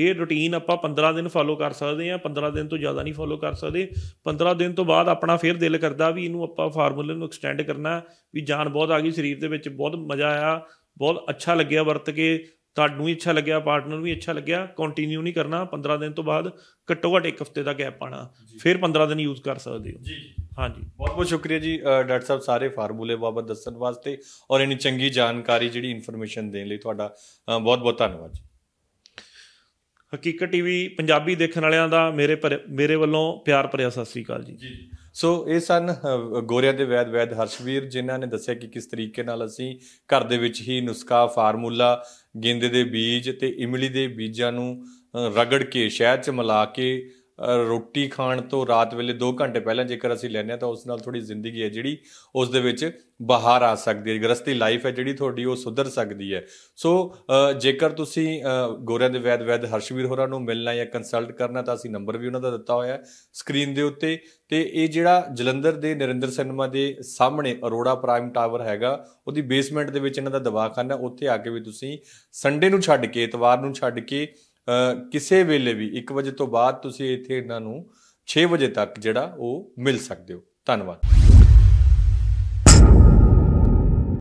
ਇਹ ਰੁਟੀਨ ਆਪਾਂ 15 ਦਿਨ ਫਾਲੋ ਕਰ ਸਕਦੇ ਆ 15 ਦਿਨ ਤੋਂ ਜ਼ਿਆਦਾ ਨਹੀਂ ਫਾਲੋ ਕਰ ਸਕਦੇ 15 ਦਿਨ ਤੋਂ ਬਾਅਦ ਆਪਣਾ ਫੇਰ ਦਿਲ ਕਰਦਾ ਵੀ ਇਹਨੂੰ ਆਪਾਂ ਫਾਰਮੂਲੇ ਨੂੰ ਐਕਸਟੈਂਡ ਕਰਨਾ ਵੀ ਜਾਨ ਬਹੁਤ ਆ ਗਈ ਸਰੀਰ ਦੇ ਵਿੱਚ ਬਹੁਤ ਮਜ਼ਾ ਆਇਆ ਬਹੁਤ ਅੱਛਾ ਲੱਗਿਆ ਵਰਤ ਕੇ ਤੁਹਾਨੂੰ ਵੀ ਅੱਛਾ ਲੱਗਿਆ ਪਾਰਟਨਰ ਵੀ ਅੱਛਾ ਲੱਗਿਆ ਕੰਟੀਨਿਊ ਨਹੀਂ ਕਰਨਾ 15 ਦਿਨ ਤੋਂ ਬਾਅਦ ਘੱਟੋ ਘੱਟ ਇੱਕ ਹਫਤੇ ਦਾ ਗੈਪ ਪਾਣਾ ਫਿਰ 15 ਦਿਨ ਯੂਜ਼ ਕਰ ਸਕਦੇ ਹੋ ਜੀ ਹਾਂਜੀ ਬਹੁਤ ਬਹੁਤ ਸ਼ੁਕਰੀਆ ਜੀ ਡਾਕਟਰ ਸਾਹਿਬ ਸਾਰੇ ਫਾਰਮੂਲੇ ਬਾਬਤ ਦੱਸਣ ਵਾਸਤੇ ਔਰ ਇਨੀ ਚੰਗੀ ਜਾਣਕਾਰੀ ਜਿਹੜੀ ਇਨਫੋਰਮੇਸ਼ਨ ਦੇਣ ਲਈ ਤੁਹਾਡਾ ਬਹੁਤ ਬਹੁਤ ਧੰਨਵਾਦ ਜੀ ਹਕੀਕਤ ਟੀਵੀ ਪੰਜਾਬੀ ਦੇਖਣ ਵਾਲਿਆਂ ਦਾ ਮੇਰੇ ਮੇਰੇ ਵੱਲੋਂ ਪਿਆਰ ਭਰਿਆ ਸਤਿ ਸ੍ਰੀ ਅਕਾਲ ਜੀ ਜੀ ਸੋ ਇਹ ਸਨ ਗੋਰਿਆਂ ਦੇ ਵੈਦ ਵੈਦ ਹਰਸ਼ਵੀਰ ਜਿਨ੍ਹਾਂ ਨੇ ਦੱਸਿਆ ਕਿ ਕਿਸ ਤਰੀਕੇ ਨਾਲ ਅਸੀਂ ਘਰ ਦੇ ਵਿੱਚ ਹੀ ਨੁਸਖਾ ਫਾਰਮੂਲਾ ਗੇਂਦੇ ਦੇ ਬੀਜ ਤੇ ਇਮਲੀ ਦੇ ਬੀਜਾਂ ਨੂੰ ਰਗੜ ਕੇ ਸ਼ਹਿਦ 'ਚ ਮਿਲਾ ਕੇ ਰੋਟੀ ਖਾਣ ਤੋਂ ਰਾਤ ਵੇਲੇ 2 ਘੰਟੇ ਪਹਿਲਾਂ ਜੇਕਰ ਅਸੀਂ ਲੈਨੇ ਆ ਤਾਂ ਉਸ ਨਾਲ ਥੋੜੀ ਜ਼ਿੰਦਗੀ ਹੈ ਜਿਹੜੀ ਉਸ ਦੇ ਵਿੱਚ ਬਾਹਰ ਆ ਸਕਦੀ ਹੈ ਗ੍ਰਸਤੀ ਲਾਈਫ ਹੈ ਜਿਹੜੀ ਤੁਹਾਡੀ ਉਹ ਸੁਧਰ ਸਕਦੀ ਹੈ ਸੋ ਜੇਕਰ ਤੁਸੀਂ ਗੋਰਿਆਂ ਦੇ ਵੈਦ ਵੈਦ ਹਰਸ਼ਵੀਰ ਹੋਰਾਂ ਨੂੰ ਮਿਲਣਾ ਜਾਂ ਕੰਸਲਟ ਕਰਨਾ ਤਾਂ ਅਸੀਂ ਨੰਬਰ ਵੀ ਉਹਨਾਂ ਦਾ ਦਿੱਤਾ ਹੋਇਆ ਹੈ ਸਕਰੀਨ ਦੇ ਉੱਤੇ ਤੇ ਇਹ ਜਿਹੜਾ ਜਲੰਧਰ ਦੇ ਨਰਿੰਦਰ ਸਿਨੇਮਾ ਦੇ ਸਾਹਮਣੇ ਅਰੋੜਾ ਪ੍ਰਾਈਮ ਟਾਵਰ ਹੈਗਾ ਉਹਦੀ ਬੇਸਮੈਂਟ ਦੇ ਵਿੱਚ ਇਹਨਾਂ ਦਾ ਦਵਾਖਾਨਾ ਉੱਥੇ ਆ ਕੇ ਵੀ ਤੁਸੀਂ ਸੰਡੇ ਨੂੰ ਛੱਡ ਕੇ ਇਤਵਾਰ ਨੂੰ ਛੱਡ ਕੇ ਕਿਸੇ ਵੇਲੇ ਵੀ 1 ਵਜੇ ਤੋਂ ਬਾਅਦ ਤੁਸੀਂ ਇੱਥੇ ਇਹਨਾਂ ਨੂੰ 6 ਵਜੇ ਤੱਕ ਜਿਹੜਾ ਉਹ ਮਿਲ ਸਕਦੇ ਹੋ ਧੰਨਵਾਦ